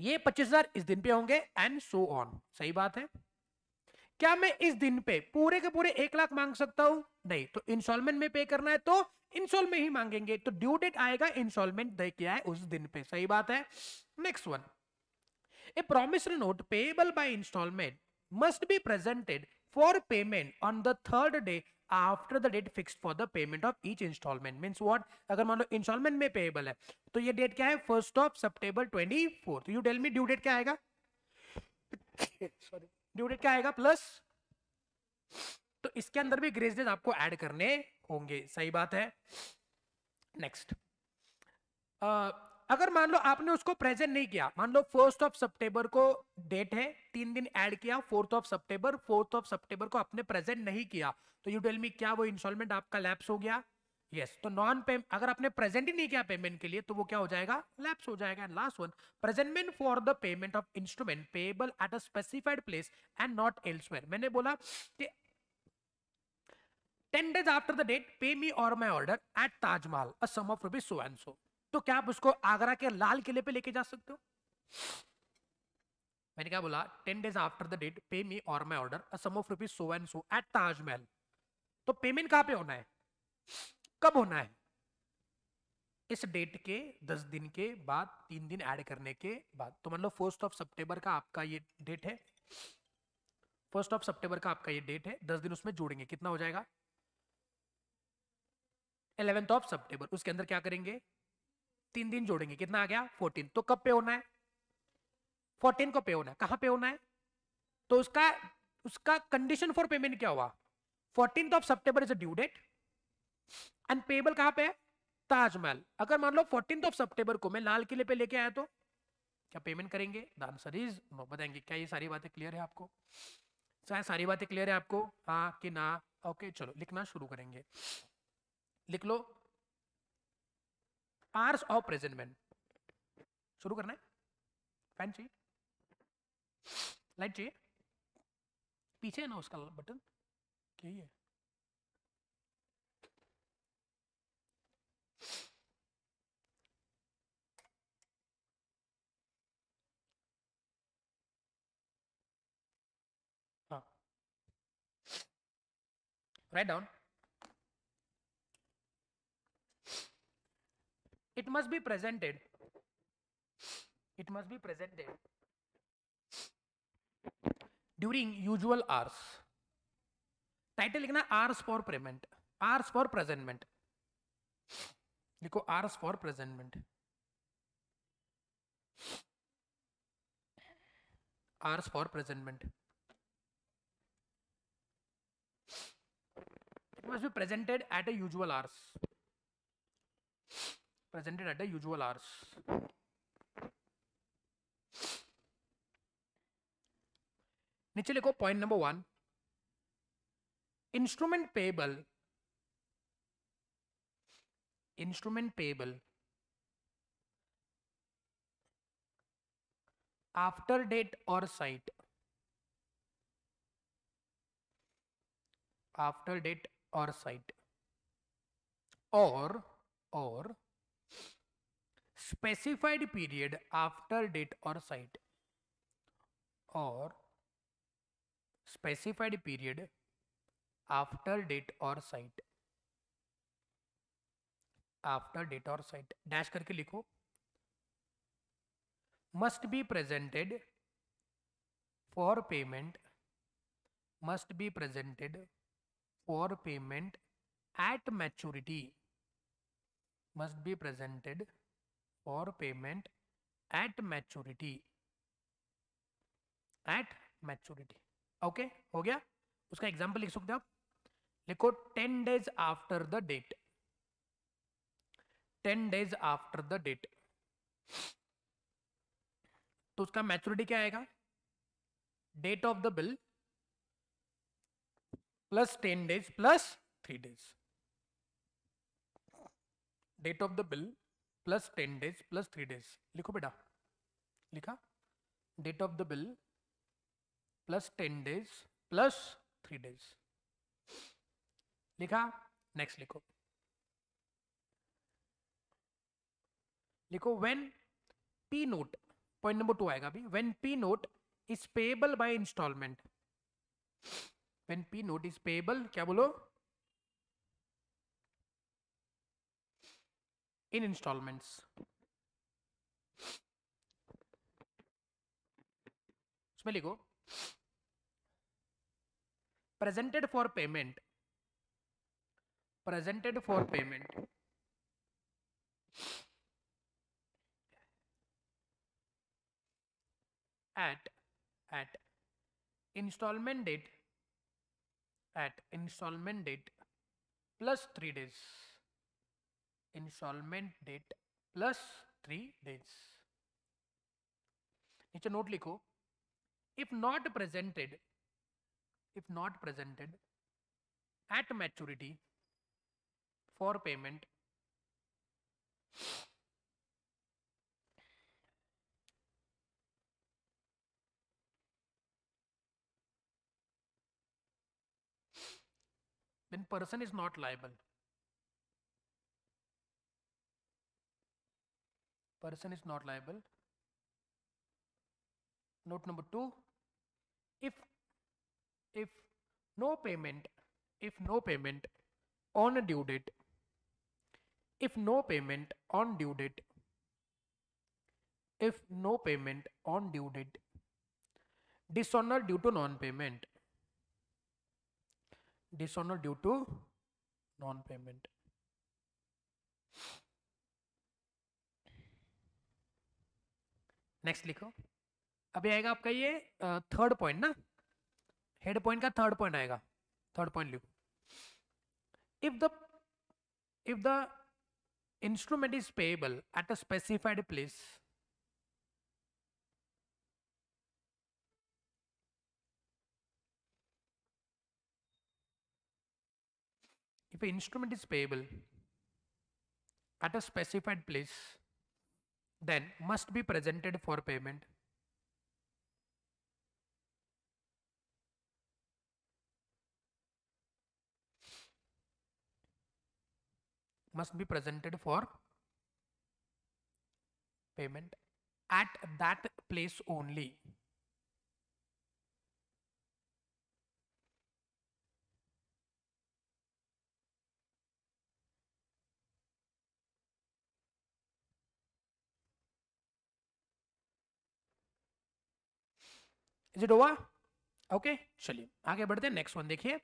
ये पच्चीस हजार इस दिन पे होंगे एंड सो ऑन सही बात है क्या मैं इस दिन पे पूरे के पूरे एक लाख मांग सकता हूं नहीं तो इंस्टॉलमेंट में पे करना है तो इंस्टॉलमेंट ही मांगेंगे तो ड्यू डेट आएगा इंस्टॉलमेंट दे किया है उस दिन पे सही बात है next one a promissory note payable by instalment must be presented for payment on the third day after the date fix for the payment of each instalment means what अगर मान लो इंस्टॉलमेंट में पेएबल है तो ये डेट क्या है first of September twenty fourth you tell me due date क्या आएगा सॉरी ड्यू डेट क्या आएगा प्लस तो इसके अंदर भी ग्रेस डेज आपको ऐड करने होंगे सही बात है नेक्स्ट अगर मान लो आपने उसको प्रेजेंट नहीं किया मान लो फर्स्ट ऑफ सितंबर को डेट है तीन दिन ऐड किया फोर्थ ऑफ सितंबर फोर्थ ऑफ सितंबर को आपने प्रेजेंट नहीं किया तो यू टेल मी क्या वो इंस्टॉलमेंट आपका लैप्स हो गया यस yes, तो नॉन पे अगर आपने प्रेजेंट ही नहीं किया पेमेंट के लिए तो वो क्या हो जाएगा लैप्स हो जाएगा and last one presentment for the payment of instrument payable at a specified place and not elsewhere मैंने बोला कि ten days after the date pay me और my order at Taj Mahal a sum of rupees so and so तो क्या आप उसको आगरा के लाल किले पे लेके जा सकते हो मैंने क्या बोला ten days after the date pay me और my order of rupees so and so at Taj Mahal तो पेमेंट कहाँ पे होना है कब होना है इस डेट के दस दिन के बाद तीन दिन ऐड करने के बाद तो मतलब फर्स्ट ऑफ सितंबर का आपका ये डेट है फर्स्ट ऑफ सितंबर का आपका ये डेट है दस दिन उसमें जोड़ेंगे कितना हो जाएगा इलेवेंथ ऑफ सितंबर उसके अंदर क्या करेंगे तीन दिन जोड़ेंगे कितना आ गया फोर्टीन तो कब पे होना है फोर्टीन को पे होना है कहां पे होना है तो उसका उसका कंडीशन फॉर पेमेंट क्या हुआ फोर्टीन ऑफ सितंबर is a due date and payable कहां पे है ताजमहल अगर मान लो फोर्टीन ऑफ सितंबर को मैं लाल किले पे लेके आया तो क्या पेमेंट करेंगे द आंसर बताएंगे क्या ये सारी बातें क्लियर है आपको चाहे सारी बातें क्लियर है आपको हाँ कि ना ओके चलो लिखना शुरू करेंगे लिख लो पार्स ऑफ प्रेजेंट मैन शुरू करना है फैन चाहिए लाइट चाहिए पीछे है ना उसका बटन यही है हाँ write down it must be presented it must be presented during usual hours title लिखना hours for payment hours for presentment लिखो hours for presentment hours for presentment it must be presented at a usual hours presented at the usual hours. नीचे लिखो point number one instrument payable instrument payable after date और साइट आफ्टर डेट और साइट और और specified period after date or site or specified period after date or site after date or site dash karke likho must be presented for payment must be presented for payment at maturity must be presented for payment at maturity at maturity okay हो गया उसका एग्जाम्पल लिख सकते हो आप लिखो ten days after the date ten days after the date तो उसका मैच्योरिटी क्या आएगा date of the bill plus ten days plus three days date of the bill plus ten days plus three days लिखो बेटा लिखा date of the bill plus ten days plus three days लिखा नेक्स्ट लिखो लिखो when P note point number two आएगा अभी when P note is payable by instalment when P note is payable क्या बोलो in installments. Smelly go. Presented for payment. Presented for payment. At at installment date at installment date plus 3 days instalment date plus three days नीचे नोट लिखो if not presented if not presented at maturity for payment then person is not liable person is not liable. Note number two, if if no payment, if no payment on a due date, if no payment on due date, if no payment on due date, dishonor due to non-payment, dishonor due to non-payment. Next लिखो अभी आएगा आपका ये थर्ड पॉइंट ना हेड पॉइंट का थर्ड पॉइंट आएगा थर्ड पॉइंट लिखो if the if the instrument is payable at a specified place if instrument is payable at a specified place then must be presented for payment. Must be presented for payment at that place only. Is it over okay चलिए आगे बढ़ते हैं नेक्स्ट वन देखिए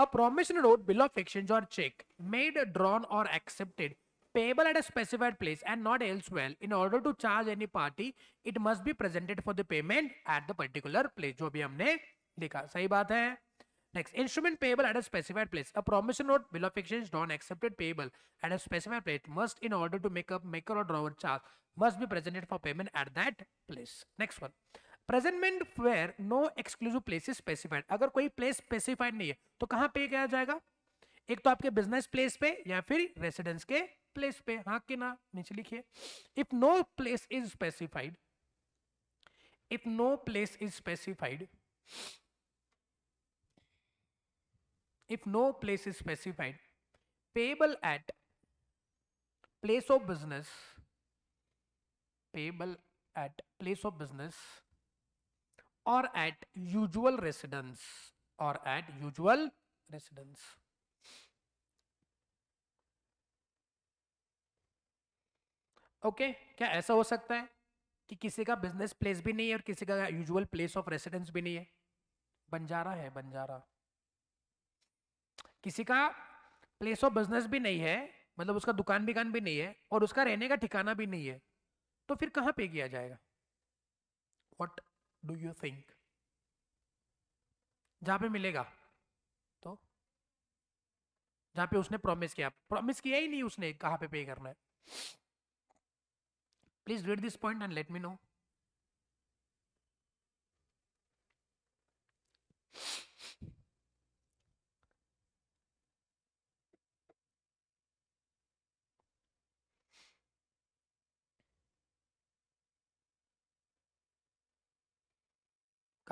a promissory note bill of exchange और चेक मेड ड्रॉन और accepted payable at a specified place and in order to charge any party it must be presented for payment at the place जो भी हमने देखा सही बात है next instrument payable at a specified place a note bill of exchange accepted payable at a specified place must in order to make up maker और drawer charge must be presented for payment at that place next one presentment where no exclusive place is specified अगर कोई प्लेस स्पेसिफाइड नहीं है तो कहाँ पे किया जाएगा एक तो आपके बिजनेस प्लेस पे या फिर रेसिडेंस के प्लेस पे हाँ के ना नीचे लिखिए if no place is specified if no place is specified if no place is specified payable at place of business payable at place of business और एट यूजुअल रेसिडेंस और at usual residence okay okay, क्या ऐसा हो सकता है कि किसी का बिजनेस प्लेस भी नहीं है और किसी का यूजुअल प्लेस ऑफ रेसिडेंस भी नहीं है बंजारा है बंजारा किसी का प्लेस ऑफ बिजनेस भी नहीं है मतलब उसका दुकान बिकान भी नहीं है और उसका रहने का ठिकाना भी नहीं है तो फिर कहाँ पे किया जाएगा वट डू यू थिंक जहां पे मिलेगा तो जहां पे उसने प्रॉमिस किया प्रॉमिस किया ही नहीं उसने कहा पे पे करना है please read this point and let me know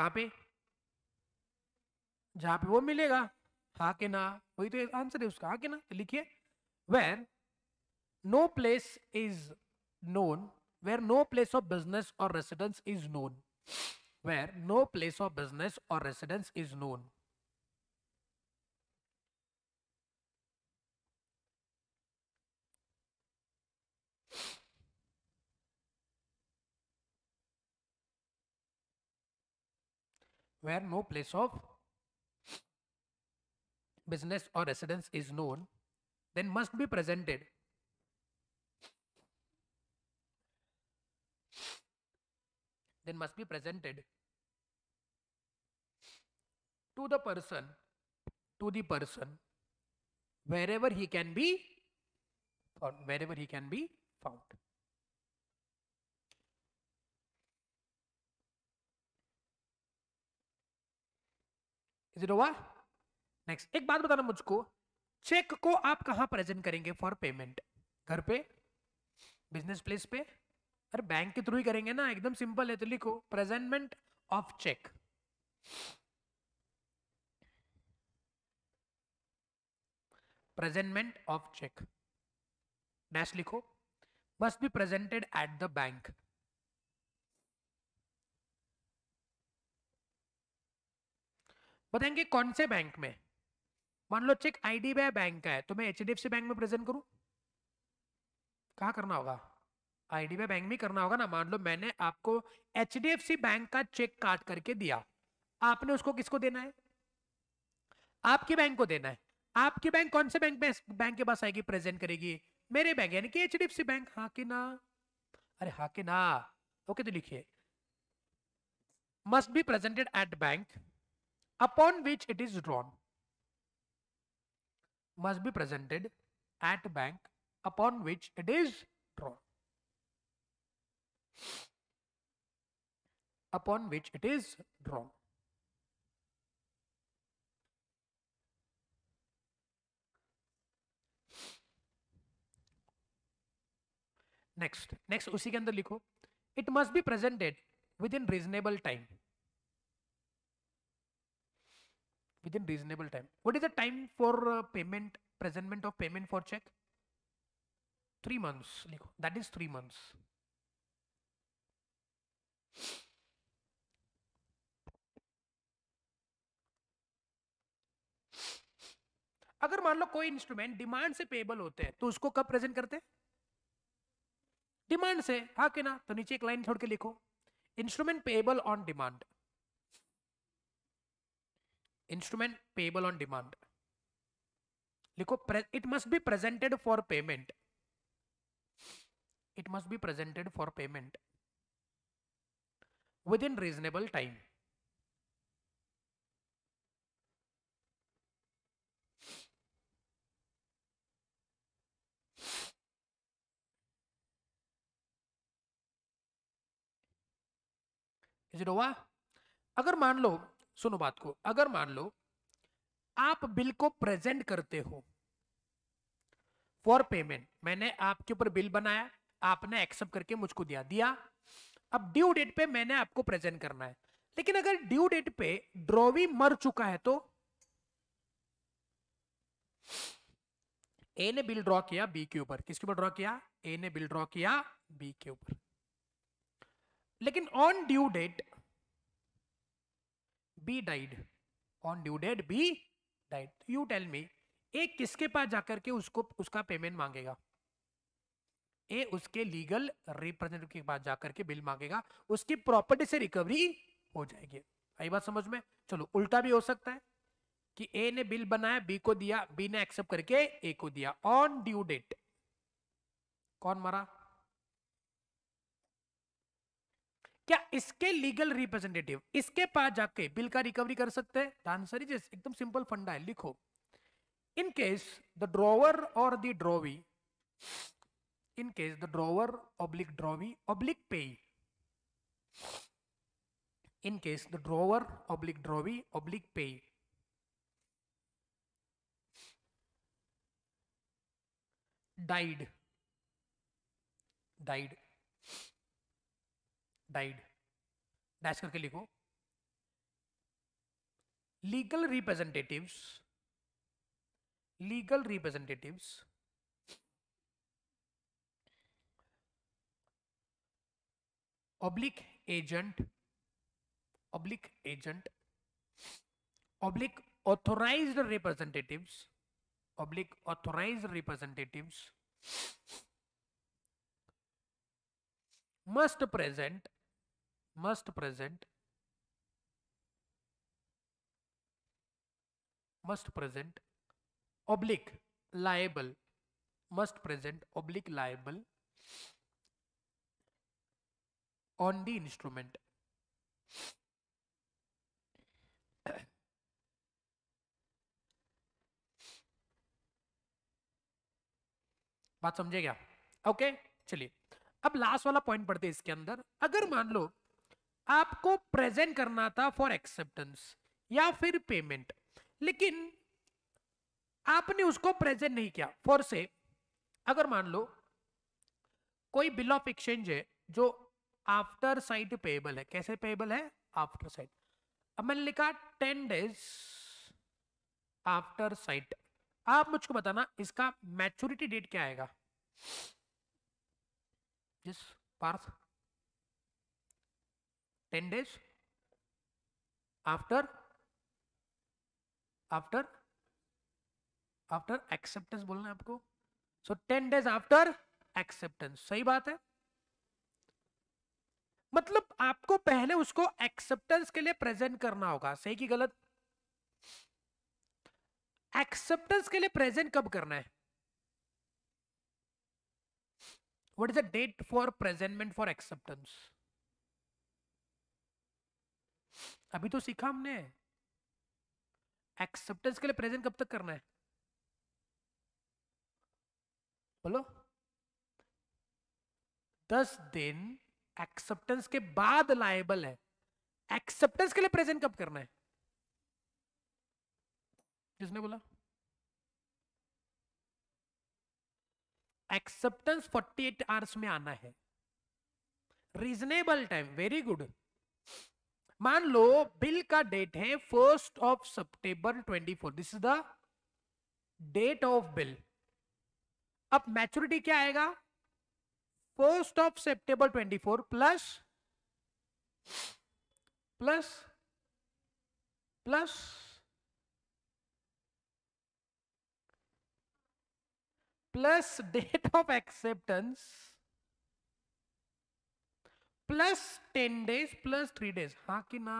कहां पे जहां पे वो मिलेगा हा के ना वही तो आंसर है उसका हा के ना तो लिखिए where no place is known where no place of business और residence is known where no place of business और residence is known where no place of business or residence is known, then must be presented then must be presented to the person to the person wherever he can be found wherever he can be found is it over next एक बात बताना मुझको चेक को आप कहाँ प्रेजेंट करेंगे फॉर पेमेंट घर पे बिजनेस प्लेस पे अरे बैंक के थ्रू ही करेंगे ना एकदम सिंपल है तो लिखो presentment of cheque presentment of cheque dash लिखो must be presented at the bank बताएंगे कौन से बैंक में मान लो चेक आईडीबीआई बैंक का है तो मैं एचडीएफसी बैंक में प्रेजेंट करूं कहा करना होगा आईडीबीआई बैंक में करना होगा ना मान लो मैंने आपको एचडीएफसी बैंक का चेक काट करके दिया आपने उसको किसको देना है आपके बैंक को देना है आपके बैंक कौन से बैंक में बैंक के पास आएगी प्रेजेंट करेगी मेरे बैंक यानी कि एचडीएफसी बैंक हाँ कि ना अरे हाँ कि ना ओके तो लिखिए must be presented at bank upon which it is drawn must be presented at bank upon which it is drawn upon which it is drawn Next, next, usi के अंदर लिखो it must be presented within within reasonable time. What is the time for uh, payment, presentment of payment for check? Three months. That is three months. अगर मान लो कोई इंस्ट्रूमेंट डिमांड से पेबल होते हैं तो उसको कब प्रेजेंट करते डिमांड से हा के ना तो नीचे एक लाइन छोड़ के लिखो instrument payable on demand instrument payable on demand लिखो it must be presented for payment it must be presented for payment within reasonable time is it अगर मान लो सुनो बात को अगर मान लो आप बिल को प्रेजेंट करते हो फॉर पेमेंट मैंने आपके ऊपर बिल बनाया आपने एक्सेप्ट करके मुझको दिया दिया अब ड्यू डेट पे मैंने आपको प्रेजेंट करना है लेकिन अगर ड्यू डेट पे ड्रॉवी मर चुका है तो ए ने बिल ड्रॉ किया बी के ऊपर किसके ऊपर ड्रॉ किया ए ने बिल ड्रॉ किया बी के ऊपर लेकिन on due date B died on due date B died you tell me ए किसके पास जाकर के उसको उसका पेमेंट मांगेगा ए उसके लीगल रिप्रेजेंटेटिव के पास जाकर के बिल मांगेगा उसकी प्रॉपर्टी से रिकवरी हो जाएगी आई बात समझ में चलो उल्टा भी हो सकता है कि ए ने बिल बनाया बी को दिया बी ने एक्सेप्ट करके ए को दिया ऑन ड्यू डेट कौन मरा क्या इसके लीगल रिप्रेजेंटेटिव इसके पास जाके बिल का रिकवरी कर सकते हैं एकदम सिंपल फंडा है लिखो इन केस द ड्रॉवर और the drawee in case the drawer oblique drawee oblique pay in case the drawer oblique drawee oblique pay died died died dash करके लिखो legal representatives legal representatives oblique agent oblique agent oblique authorised representatives oblique authorised representatives must present must present must present oblique liable must present oblique liable on the instrument बात समझे क्या ओके चलिए अब लास्ट वाला पॉइंट पढ़ते हैं इसके अंदर अगर मान लो आपको प्रेजेंट करना था फॉर एक्सेप्टेंस या फिर पेमेंट लेकिन आपने उसको प्रेजेंट नहीं किया फॉर से अगर मान लो कोई बिल ऑफ एक्सचेंज है जो आफ्टर साइट पेबल है कैसे पेबल है आफ्टर साइट अब मैंने लिखा टेन डेज आफ्टर साइट आप मुझको बताना इसका मैच्योरिटी डेट क्या आएगा जिस पार्थ 10 days after after after acceptance बोलना है आपको so ten days after acceptance सही बात है मतलब आपको पहले उसको एक्सेप्टेंस के लिए प्रेजेंट करना होगा सही कि गलत एक्सेप्टेंस के लिए प्रेजेंट कब करना है what is the date for presentment for acceptance अभी तो सीखा हमने एक्सेप्टेंस के लिए प्रेजेंट कब तक करना है बोलो दस दिन एक्सेप्टेंस के बाद लाइबल है एक्सेप्टेंस के लिए प्रेजेंट कब करना है किसने बोला एक्सेप्टेंस 48 आवर्स में आना है रीजनेबल टाइम वेरी गुड मान लो बिल का डेट है first of September 24 this is the date of bill अब मैच्योरिटी क्या आएगा first of September 24 plus plus plus plus date of acceptance plus ten days plus three days हाँ कि ना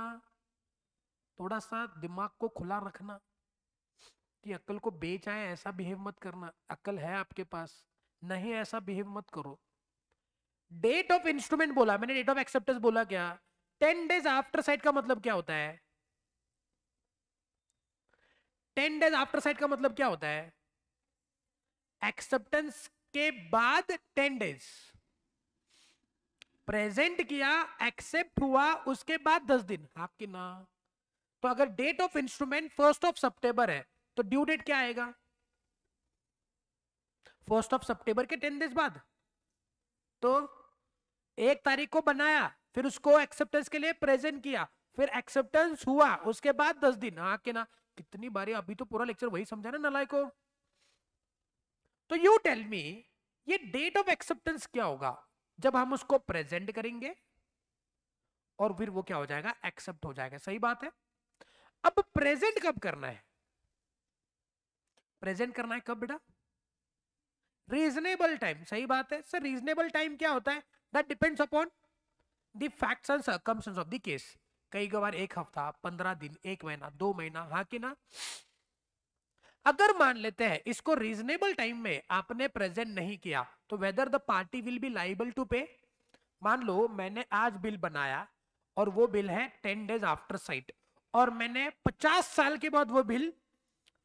थोड़ा सा दिमाग को खुला रखना कि अक्ल को बेच आए ऐसा बिहेव मत करना अक्ल है आपके पास नहीं ऐसा बिहेव मत करो डेट ऑफ इंस्ट्रूमेंट बोला मैंने डेट ऑफ एक्सेप्टेंस बोला क्या टेन डेज आफ्टर साइड का मतलब क्या होता है टेन डेज आफ्टर साइड का मतलब क्या होता है एक्सेप्टेंस के बाद टेन डेज प्रेजेंट किया एक्सेप्ट हुआ उसके बाद दस दिन आपकी ना तो अगर date of instrument first of September है तो ड्यू डेट क्या आएगा फर्स्ट ऑफ सितंबर के टेन डेज बाद तो एक तारीख को बनाया फिर उसको एक्सेप्टेंस के लिए प्रेजेंट किया फिर एक्सेप्टेंस हुआ उसके बाद दस दिन हाँ के ना कितनी बारी अभी तो पूरा लेक्चर वही समझा ना नलाय को तो यू टेल मी ये डेट ऑफ एक्सेप्टेंस क्या होगा जब हम उसको प्रेजेंट करेंगे और फिर वो क्या हो जाएगा एक्सेप्ट हो जाएगा सही बात है अब प्रेजेंट कब करना है प्रेजेंट करना है कब बेटा रीजनेबल टाइम सही बात है सर रीजनेबल टाइम क्या होता है that depends upon the facts and circumstance of the case कई बार एक हफ्ता पंद्रह दिन एक महीना दो महीना हाँ कि ना अगर मान लेते हैं इसको रीजनेबल टाइम में आपने प्रेजेंट नहीं किया तो whether the party will be liable to pay मान लो मैंने आज बिल बनाया और वो बिल है टेन डेज आफ्टर साइट और मैंने पचास साल के बाद वो बिल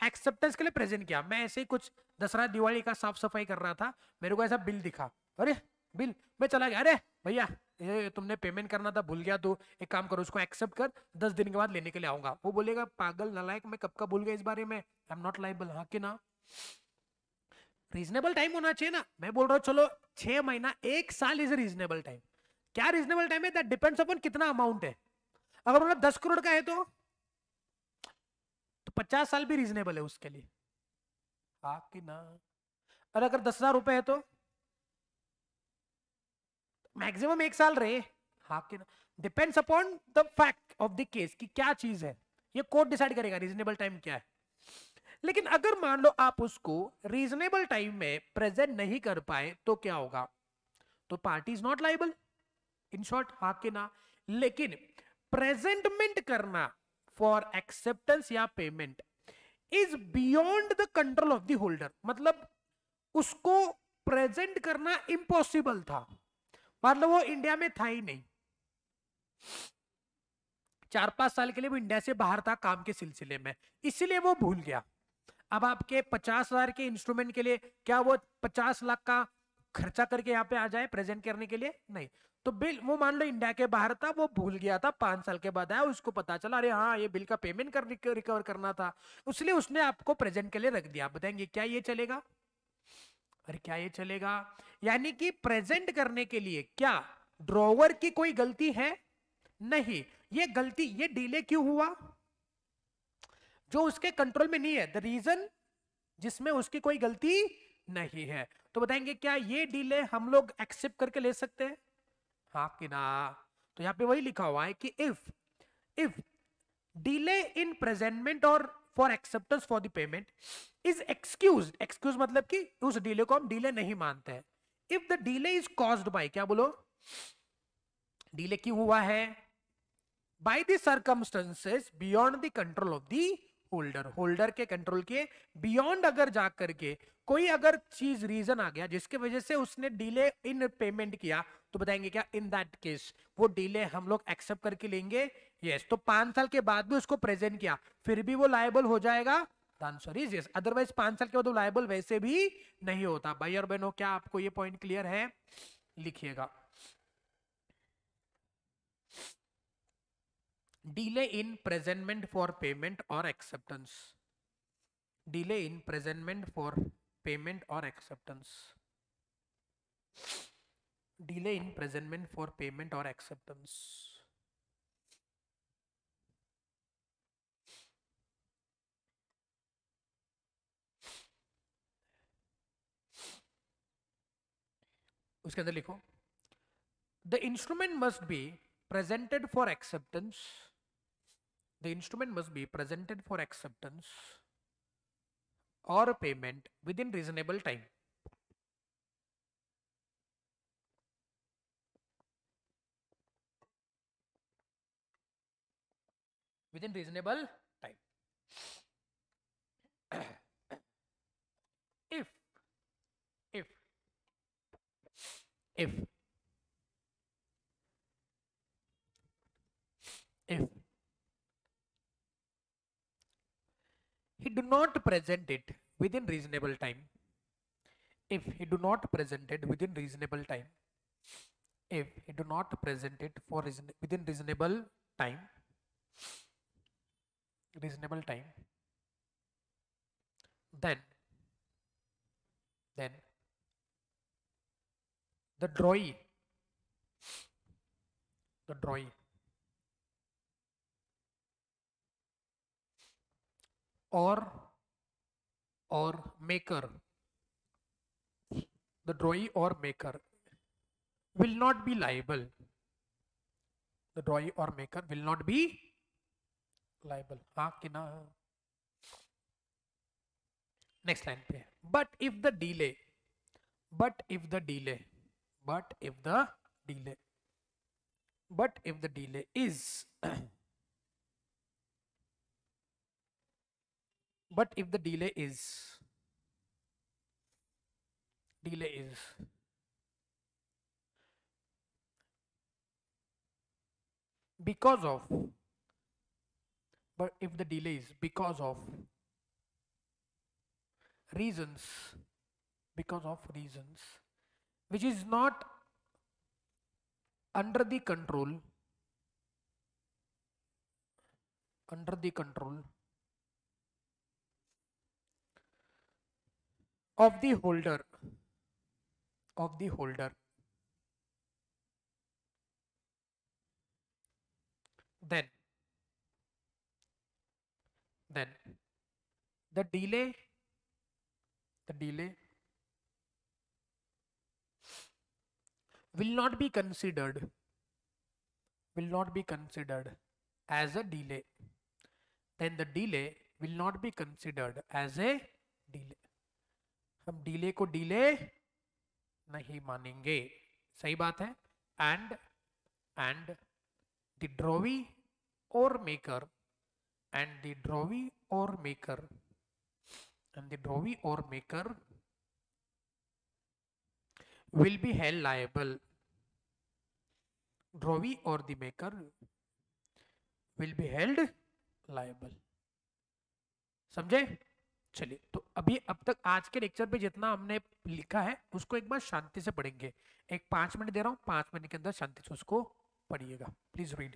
एक्सेप्टेंस के लिए प्रेजेंट किया मैं ऐसे ही कुछ दसरा दिवाली का साफ सफाई कर रहा था मेरे को ऐसा बिल दिखा अरे बिल मैं चला गया अरे भैया तुमने पेमेंट करना था भूल गया तो एक काम करो उसको एक्सेप्ट कर दस दिन के बाद लेने के लिए आऊंगा वो बोलेगा पागल नलायक मैं कब का भूल गया इस बारे में आई एम नॉट लाइबल हाँ कि ना रीजनेबल टाइम होना चाहिए ना मैं बोल रहा हूँ चलो छह महीना एक साल इज रीजनेबल टाइम क्या रीजनेबल टाइम है दैट डिपेंड्स अपॉन कितना अमाउंट है अगर मतलब दस करोड़ का है तो तो पचास साल भी रीजनेबल है उसके लिए हाँ कि ना और अगर दस हजार रुपए है तो मैक्सिमम एक साल रहे हाँ कि depends upon the fact of the case कि क्या चीज है ये कोर्ट डिसाइड करेगा रीजनेबल टाइम क्या है लेकिन अगर मान लो आप उसको रीजनेबल टाइम में प्रेजेंट नहीं कर पाए तो क्या होगा तो party is not liable in short हाँ के ना लेकिन प्रेजेंटमेंट करना फॉर एक्सेप्टेंस या payment is beyond the control of the holder मतलब उसको प्रेजेंट करना इम्पॉसिबल था मतलब वो इंडिया में था ही नहीं चार पांच साल के लिए वो इंडिया से बाहर था काम के सिलसिले में इसलिए वो भूल गया अब आपके पचास हजार के इंस्ट्रूमेंट के लिए क्या वो पचास लाख का खर्चा करके यहाँ पे आ जाए प्रेजेंट करने के लिए नहीं तो बिल वो मान लो इंडिया के बाहर था वो भूल गया था पांच साल के बाद आया उसको पता चला अरे हाँ ये बिल का पेमेंट कर रिकवर करना था इसलिए उसने आपको प्रेजेंट के लिए रख दिया बताएंगे क्या ये चलेगा अरे क्या ये चलेगा यानी कि प्रेजेंट करने के लिए क्या ड्रॉवर की कोई गलती है नहीं ये गलती ये डिले क्यों हुआ जो उसके कंट्रोल में नहीं है द रीजन जिसमें उसकी कोई गलती नहीं है तो बताएंगे क्या ये डिले हम लोग एक्सेप्ट करके ले सकते हैं हाँ कि ना तो यहां पे वही लिखा हुआ है कि if if delay in presentment और for acceptance for the payment is excuse excuse मतलब कि उस डीले को हम डीले नहीं मानते हैं if the delay is cause by क्या बोलो डीले क्यों हुआ है by the circumstances beyond the control of the holder holder के कंट्रोल के बियॉन्ड अगर जा करके कोई अगर चीज रीजन आ गया जिसके वजह से उसने डिले इन पेमेंट किया तो बताएंगे क्या इन दैट केस वो डिले हम लोग एक्सेप्ट करके लेंगे यस yes, तो पांच साल के बाद भी उसको प्रेजेंट किया फिर भी वो लायबल हो जाएगा सॉरी यस अदरवाइज पांच साल के बाद लायबल वैसे भी नहीं होता भाई और बहनों क्या आपको ये पॉइंट क्लियर है लिखिएगा delay in presentment for payment और acceptance delay in presentment for payment और acceptance delay in presentment for payment और एक्सेप्टेंस उसके अंदर लिखो the instrument must be presented for acceptance the instrument must be presented for acceptance और payment within reasonable time within reasonable time if if he do not present it within reasonable time if he do not present it within reasonable time if he do not present it for reason within reasonable time reasonable time then then the drawee the drawee or or maker the drawee or maker will not be liable the drawee or maker will not be liable हाँ kina next line pe but if the delay but if the delay but if the delay but if the delay is but if the delay is delay is because of but if the delay is because of reasons because of reasons which is not under the control under the control of the holder of the holder then then the delay the delay will not be considered will not be considered as a delay then the delay will not be considered as a delay हम delay को delay नहीं मानेंगे सही बात है and and the drawee or maker and the drawee or maker and the drawee or maker will be held liable drovee or the maker will be held liable समझे चलिए तो अभी अब तक आज के लेक्चर पे जितना हमने लिखा है उसको एक बार शांति से पढ़ेंगे एक पांच मिनट दे रहा हूं पांच मिनट के अंदर शांति से उसको पढ़िएगा प्लीज रीड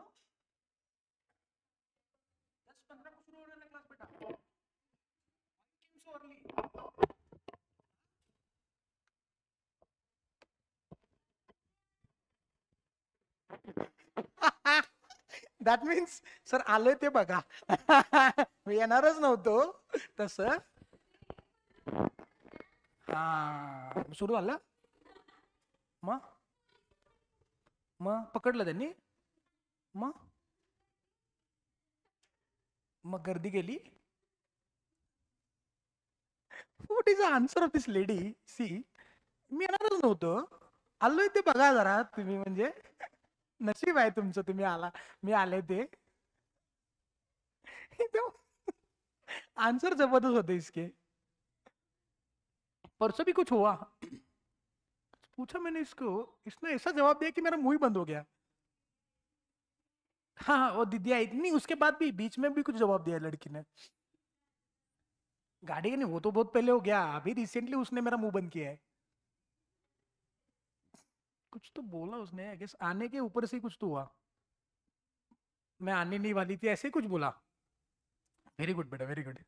नो दस पंद्रह को शुरू हो रहा है क्लास बेटा came so early that means sir आलोय ते बघा मी येणारच नव्हतो तस हा सुरू झालं मग मग पकडलं त्यांनी मग मग गर्दी गेली what is answer of this lady see me येणारच नव्हतं आलोय ते बघा जरा तुम्ही म्हणजे नशीब आहे तुमचं तुम्ही आला मी आले ते आंसर तो जबरदस्त होते इसके परसों भी कुछ हुआ पूछा मैंने इसको इसने ऐसा जवाब दिया कि मेरा मुंह ही बंद हो गया हाँ वो दीदी आई नहीं उसके बाद भी बीच में भी कुछ जवाब दिया लड़की ने गाड़ी नहीं वो तो बहुत पहले हो गया अभी रिसेंटली उसने मेरा मुंह बंद किया है कुछ तो बोला उसने आई गेस आने के ऊपर से कुछ तो हुआ मैं आने नहीं वाली थी ऐसे कुछ बोला वेरी गुड बेटा वेरी गुड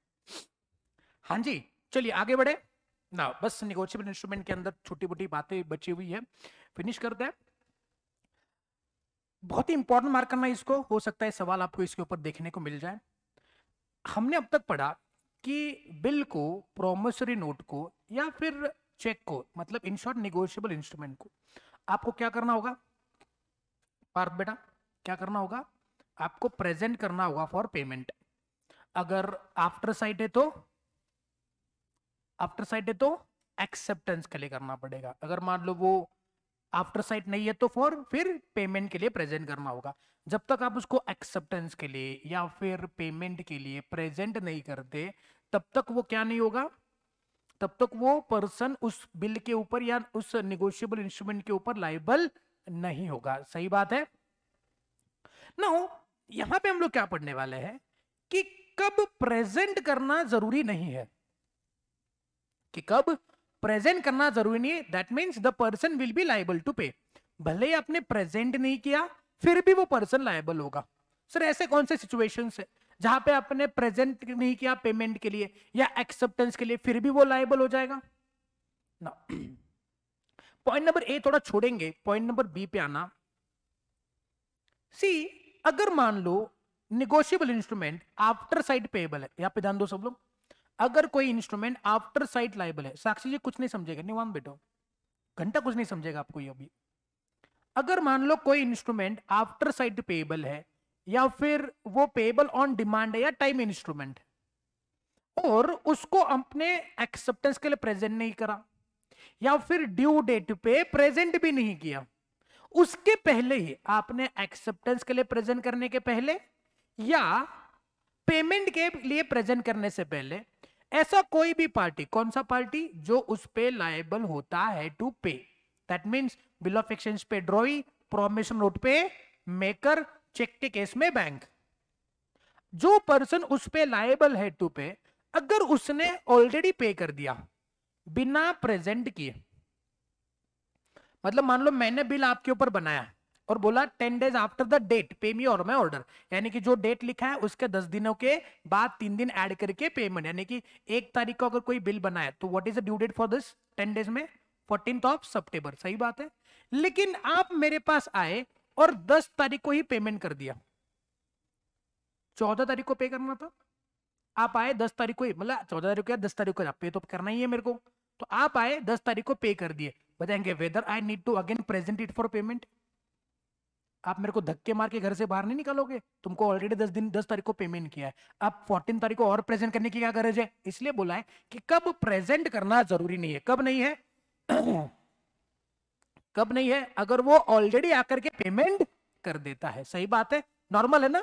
हाँ जी चलिए आगे बढ़े ना बस निगोशियबल इंस्ट्रूमेंट के अंदर छोटी मोटी बातें बची हुई है फिनिश करते हैं बहुत ही इंपॉर्टेंट मार्क करना इसको हो सकता है सवाल आपको इसके ऊपर देखने को मिल जाए हमने अब तक पढ़ा कि बिल को प्रोमिसरी नोट को या फिर चेक को मतलब इन शॉर्ट निगोशियबल इंस्ट्रूमेंट को आपको क्या करना होगा पार्थ बेटा क्या करना होगा आपको प्रेजेंट करना होगा फॉर पेमेंट अगर आफ्टर साइड है तो आफ्टर साइड है तो एक्सेप्टेंस के लिए करना पड़ेगा अगर मान लो वो आफ्टर साइट नहीं है तो फॉर फिर पेमेंट के लिए प्रेजेंट करना होगा जब तक आप उसको एक्सेप्टेंस के लिए या फिर पेमेंट के लिए प्रेजेंट नहीं करते तब तक वो क्या नहीं होगा तब तक वो पर्सन उस बिल के ऊपर या उस निगोशियबल इंस्ट्रूमेंट के ऊपर लाइबल नहीं होगा सही बात है ना यहां पे हम लोग क्या पढ़ने वाले हैं कि कब प्रेजेंट करना जरूरी नहीं है कि कब प्रेजेंट करना जरूरी नहीं है that means the person will be liable to pay भले ही आपने प्रेजेंट नहीं किया फिर भी वो पर्सन लाइबल होगा सर ऐसे कौन से सिचुएशन है जहां पे आपने प्रेजेंट नहीं किया पेमेंट के लिए या एक्सेप्टेंस के लिए फिर भी वो लाइबल हो जाएगा ना पॉइंट नंबर ए थोड़ा छोड़ेंगे पॉइंट नंबर बी पे आना सी अगर मान लो negotiable instrument after sight payable है यहां पे ध्यान दो सब लोग अगर कोई इंस्ट्रूमेंट आफ्टर साइट लाइबल है साक्षी जी कुछ नहीं समझेगा निवाम बेटो घंटा कुछ नहीं समझेगा आपको ये अभी अगर मान लो कोई इंस्ट्रूमेंट आफ्टर साइट पेबल है या फिर वो पेबल ऑन डिमांड है या टाइम इंस्ट्रूमेंट है और उसको अपने एक्सेप्टेंस के लिए प्रेजेंट नहीं करा या फिर ड्यू डेट पे प्रेजेंट भी नहीं किया उसके पहले ही आपने एक्सेप्टेंस के लिए प्रेजेंट करने के पहले या पेमेंट के लिए प्रेजेंट करने से पहले ऐसा कोई भी पार्टी कौन सा पार्टी जो उस पे लायबल होता है to pay that means bill of exchange पे ड्रॉई प्रोमेशन नोट पे मेकर चेक के केस में बैंक जो पर्सन उस पे लायबल है टू पे अगर उसने ऑलरेडी पे कर दिया बिना प्रेजेंट किए मतलब मान लो मैंने बिल आपके ऊपर बनाया है और बोला ten days after the date pay me और माई ऑर्डर यानी कि जो डेट लिखा है उसके दस दिनों के बाद तीन दिन ऐड करके पेमेंट यानी कि एक तारीख को अगर कोई बिल बना तो what is the due date for this ten days में फोर्टीन ऑफ सेप्टेम्बर सही बात है लेकिन आप मेरे पास आए और दस तारीख को ही पेमेंट कर दिया चौदह तारीख को पे करना था आप आए दस तारीख को ही मतलब चौदह तारीख को या दस तारीख को पे तो करना ही है मेरे को तो आप आए दस तारीख को पे कर दिए बताएंगे whether I need to again present it for payment आप मेरे को धक्के मार के घर से बाहर नहीं निकालोगे तुमको ऑलरेडी दस दिन दस तारीख को पेमेंट किया है अब फोर्टीन तारीख को और प्रेजेंट करने की क्या गरज है इसलिए बोला है कि कब प्रेजेंट करना जरूरी नहीं है कब नहीं है कब नहीं है अगर वो ऑलरेडी आकर के पेमेंट कर देता है सही बात है नॉर्मल है ना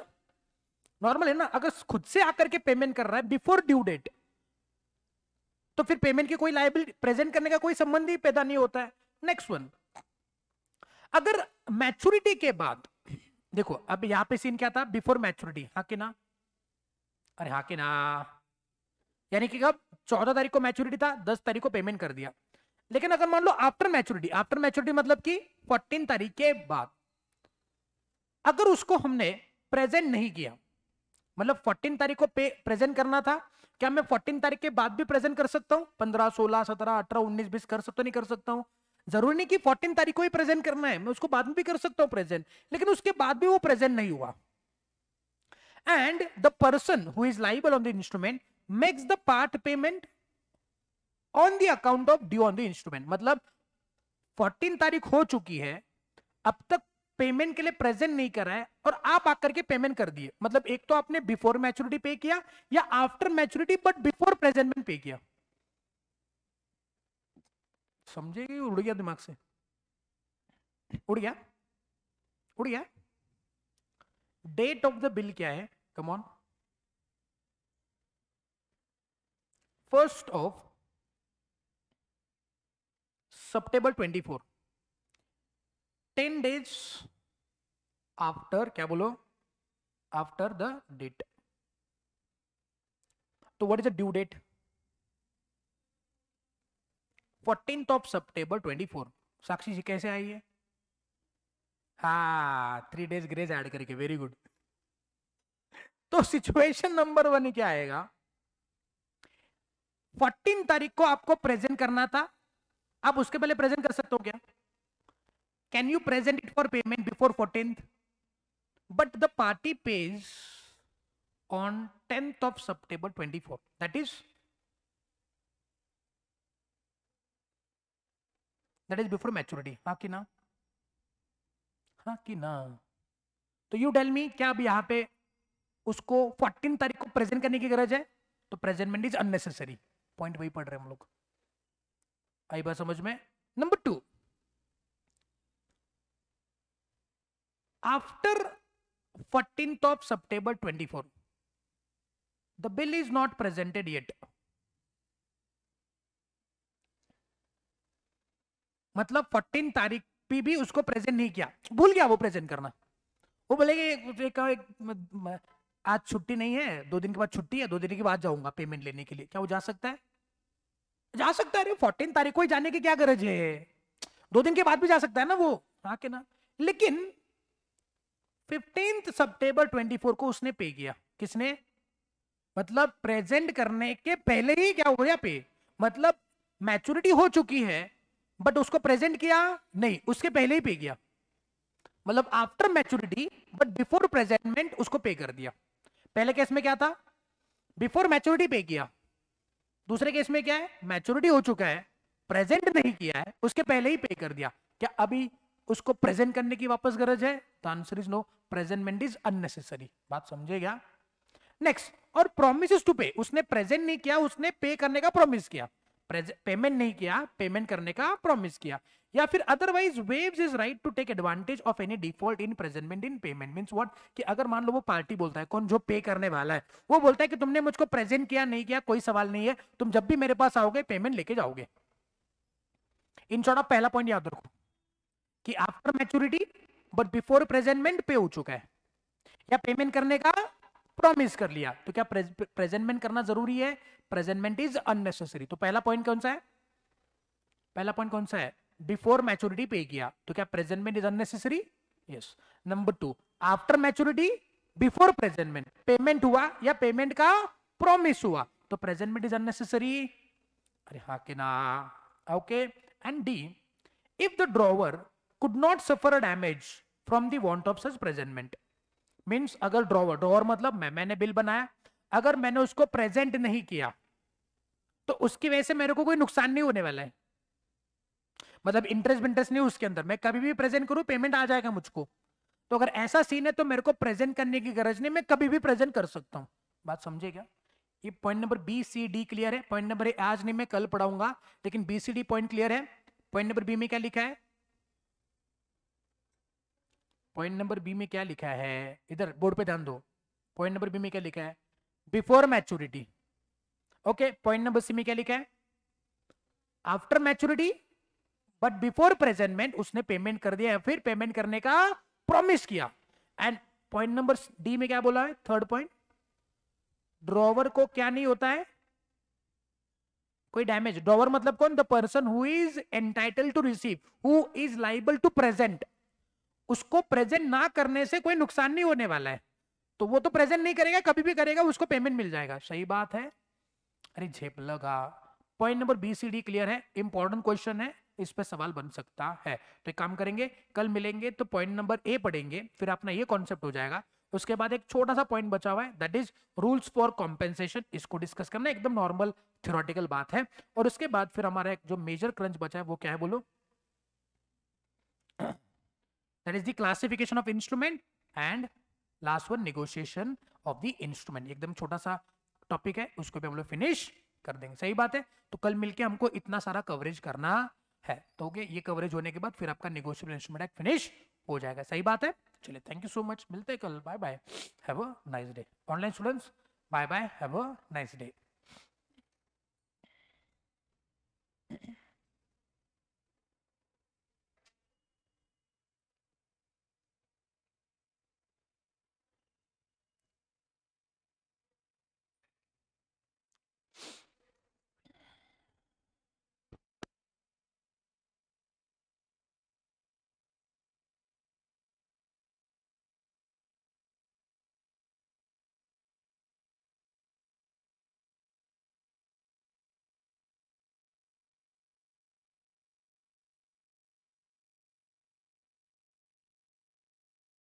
नॉर्मल है ना अगर खुद से आकर के पेमेंट कर रहा है बिफोर ड्यू डेट तो फिर पेमेंट की कोई लाइबिलिटी प्रेजेंट करने का कोई संबंध ही पैदा नहीं होता है नेक्स्ट वन अगर मैच्योरिटी के बाद देखो अब यहां पे सीन क्या था बिफोर मैच्योरिटी हा कि ना अरे हा कि ना यानी कि कब चौदह तारीख को मैच्योरिटी था दस तारीख को पेमेंट कर दिया लेकिन अगर मान लो आफ्टर मैच्योरिटी आफ्टर मैच्योरिटी मतलब कि फोर्टीन तारीख के बाद अगर उसको हमने प्रेजेंट नहीं किया मतलब फोर्टीन तारीख को पे प्रेजेंट करना था क्या मैं फोर्टीन तारीख के बाद भी प्रेजेंट कर सकता हूँ पंद्रह सोलह सत्रह अठारह उन्नीस बीस कर सकता नहीं कर सकता हूँ जरूरी नहीं कि फोर्टीन तारीख को ही प्रेजेंट करना है मैं उसको बाद में भी कर सकता हूं प्रेजेंट लेकिन उसके बाद भी वो प्रेजेंट नहीं हुआ and the person who is liable on the instrument makes the part payment on the account of due on the instrument मतलब फोर्टीन तारीख हो चुकी है अब तक पेमेंट के लिए प्रेजेंट नहीं करा है और आप आकर के पेमेंट कर दिए मतलब एक तो आपने बिफोर मैच्योरिटी पे किया या after maturity but before presentment pay किया समझे कि उड़ गया दिमाग से उड़ गया उड़ गया डेट ऑफ द बिल क्या है come on first of September 24 ten days after क्या बोलो आफ्टर द डेट तो what is the due date fourteen of September twenty four Sakshi ji कैसे आई है हा थ्री डेज ग्रेज ऐड करके वेरी गुड तो सिचुएशन नंबर वन क्या आएगा फोर्टीन तारीख को आपको प्रेजेंट करना था आप उसके पहले प्रेजेंट कर सकते हो क्या can you present it for payment before fourteen but the party pays on tenth of September twenty four that is that is before maturity हाँ कि ना हाँ कि ना तो यू टेल मी क्या अब यहाँ पे उसको फोर्टीन तारीख को प्रेजेंट करने की गरज है तो प्रेजेंटमेंट इज अननेसेसरी पॉइंट वही पढ़ रहे हम लोग आई बात समझ में number two after fourteen of September twenty four the bill is not presented yet मतलब फोर्टीन तारीख पे भी उसको प्रेजेंट नहीं किया भूल गया वो प्रेजेंट करना वो बोले कि आज छुट्टी नहीं है दो दिन के बाद छुट्टी है दो दिन के बाद जाऊंगा पेमेंट लेने के लिए क्या वो जा सकता है जा सकता है अरे फोर्टीन तारीख को ही जाने की क्या गरज है दो दिन के बाद भी जा सकता है ना वो हाँ के ना लेकिन फिफ्टीन सितंबर 24 को उसने पे किया किसने मतलब प्रेजेंट करने के पहले ही क्या हो गया पे मतलब मैच्योरिटी हो चुकी है बट उसको प्रेजेंट किया नहीं उसके पहले ही पे किया मतलब after maturity but before presentment उसको पे कर दिया पहले केस में क्या था बिफोर मैच्योरिटी पे किया दूसरे केस में क्या है मैच्योरिटी हो चुका है प्रेजेंट नहीं किया है उसके पहले ही पे कर दिया क्या अभी उसको प्रेजेंट करने की वापस गरज है तो answer is no presentment is unnecessary बात समझे क्या नेक्स्ट और प्रोमिस टू पे उसने प्रेजेंट नहीं किया उसने पे करने का प्रोमिस किया पेमेंट नहीं किया पेमेंट करने का प्रॉमिस किया या फिर otherwise waives is right to take advantage of any default in presentment in payment means what कि अगर मान लो वो पार्टी बोलता है कौन जो पे करने वाला है वो बोलता है कि तुमने मुझको प्रेजेंट किया नहीं किया कोई सवाल नहीं है तुम जब भी मेरे पास आओगे पेमेंट लेके जाओगे इन शॉर्ट आप पहला पॉइंट याद रखो कि after maturity but before presentment pay हो चुका है या पेमेंट करने का प्रॉमिस कर लिया तो क्या प्रेजेंटमेंट करना जरूरी है प्रेजेंटमेंट इज अननेसेसरी तो पहला पॉइंट कौन सा है पहला पॉइंट कौन सा है बिफोर मैच्योरिटी पे किया तो क्या presentment is unnecessary yes number two after maturity before presentment payment हुआ या पेमेंट का प्रॉमिस हुआ तो प्रेजेंटमेंट इज अननेसेसरी अरे हाँ के ना okay and D if the drawer could not suffer a damage from the want of such presentment means अगर ड्रॉवर ड्रॉवर मतलब मैं मैंने बिल बनाया अगर मैंने उसको प्रेजेंट नहीं किया तो उसकी वजह से मेरे को कोई नुकसान नहीं होने वाला है मतलब इंटरेस्ट इंटरेस्ट नहीं उसके अंदर मैं कभी भी प्रेजेंट करूं पेमेंट आ जाएगा मुझको तो अगर ऐसा सीन है तो मेरे को प्रेजेंट करने की गरज नहीं मैं कभी भी प्रेजेंट कर सकता हूं बात समझे क्या ये point number B C D clear है पॉइंट नंबर ए आज नहीं मैं कल पढ़ाऊंगा लेकिन B C D point clear है पॉइंट नंबर बी में क्या लिखा है पॉइंट नंबर बी में क्या लिखा है इधर बोर्ड पे ध्यान दो पॉइंट नंबर बी में क्या लिखा है before maturity okay point number C में क्या लिखा है after maturity but before presentment उसने पेमेंट कर दिया फिर पेमेंट करने का प्रॉमिस किया एंड पॉइंट नंबर डी में क्या बोला है थर्ड पॉइंट ड्रॉवर को क्या नहीं होता है कोई डैमेज ड्रॉवर मतलब कौन the person who is entitle to receive who is liable to present उसको प्रेजेंट ना करने से कोई नुकसान नहीं होने वाला है तो वो तो प्रेजेंट नहीं करेगा कभी भी करेगा उसको पेमेंट मिल जाएगा सही बात है अरे झेप लगा point number B C D clear है इंपॉर्टेंट क्वेश्चन है इस पर सवाल बन सकता है तो एक काम करेंगे कल मिलेंगे तो पॉइंट नंबर ए पढ़ेंगे फिर अपना ये कॉन्सेप्ट हो जाएगा उसके बाद एक छोटा सा पॉइंट बचा हुआ है that is rules for compensation इसको डिस्कस करना एकदम नॉर्मल थ्योरेटिकल बात है और उसके बाद फिर हमारा एक जो मेजर क्रंच बचा है वो क्या है बोलो that is the classification of instrument and last one negotiation of the instrument एकदम छोटा सा टॉपिक है उसको भी हम लोग फिनिश कर देंगे सही बात है तो कल मिलके हमको इतना सारा कवरेज करना है तो ओके ये कवरेज होने के बाद फिर आपका निगोशियबल इंस्ट्रूमेंट एक्ट फिनिश हो जाएगा सही बात है चलिए थैंक यू सो मच मिलते हैं कल bye bye have a nice day online students bye bye have a nice day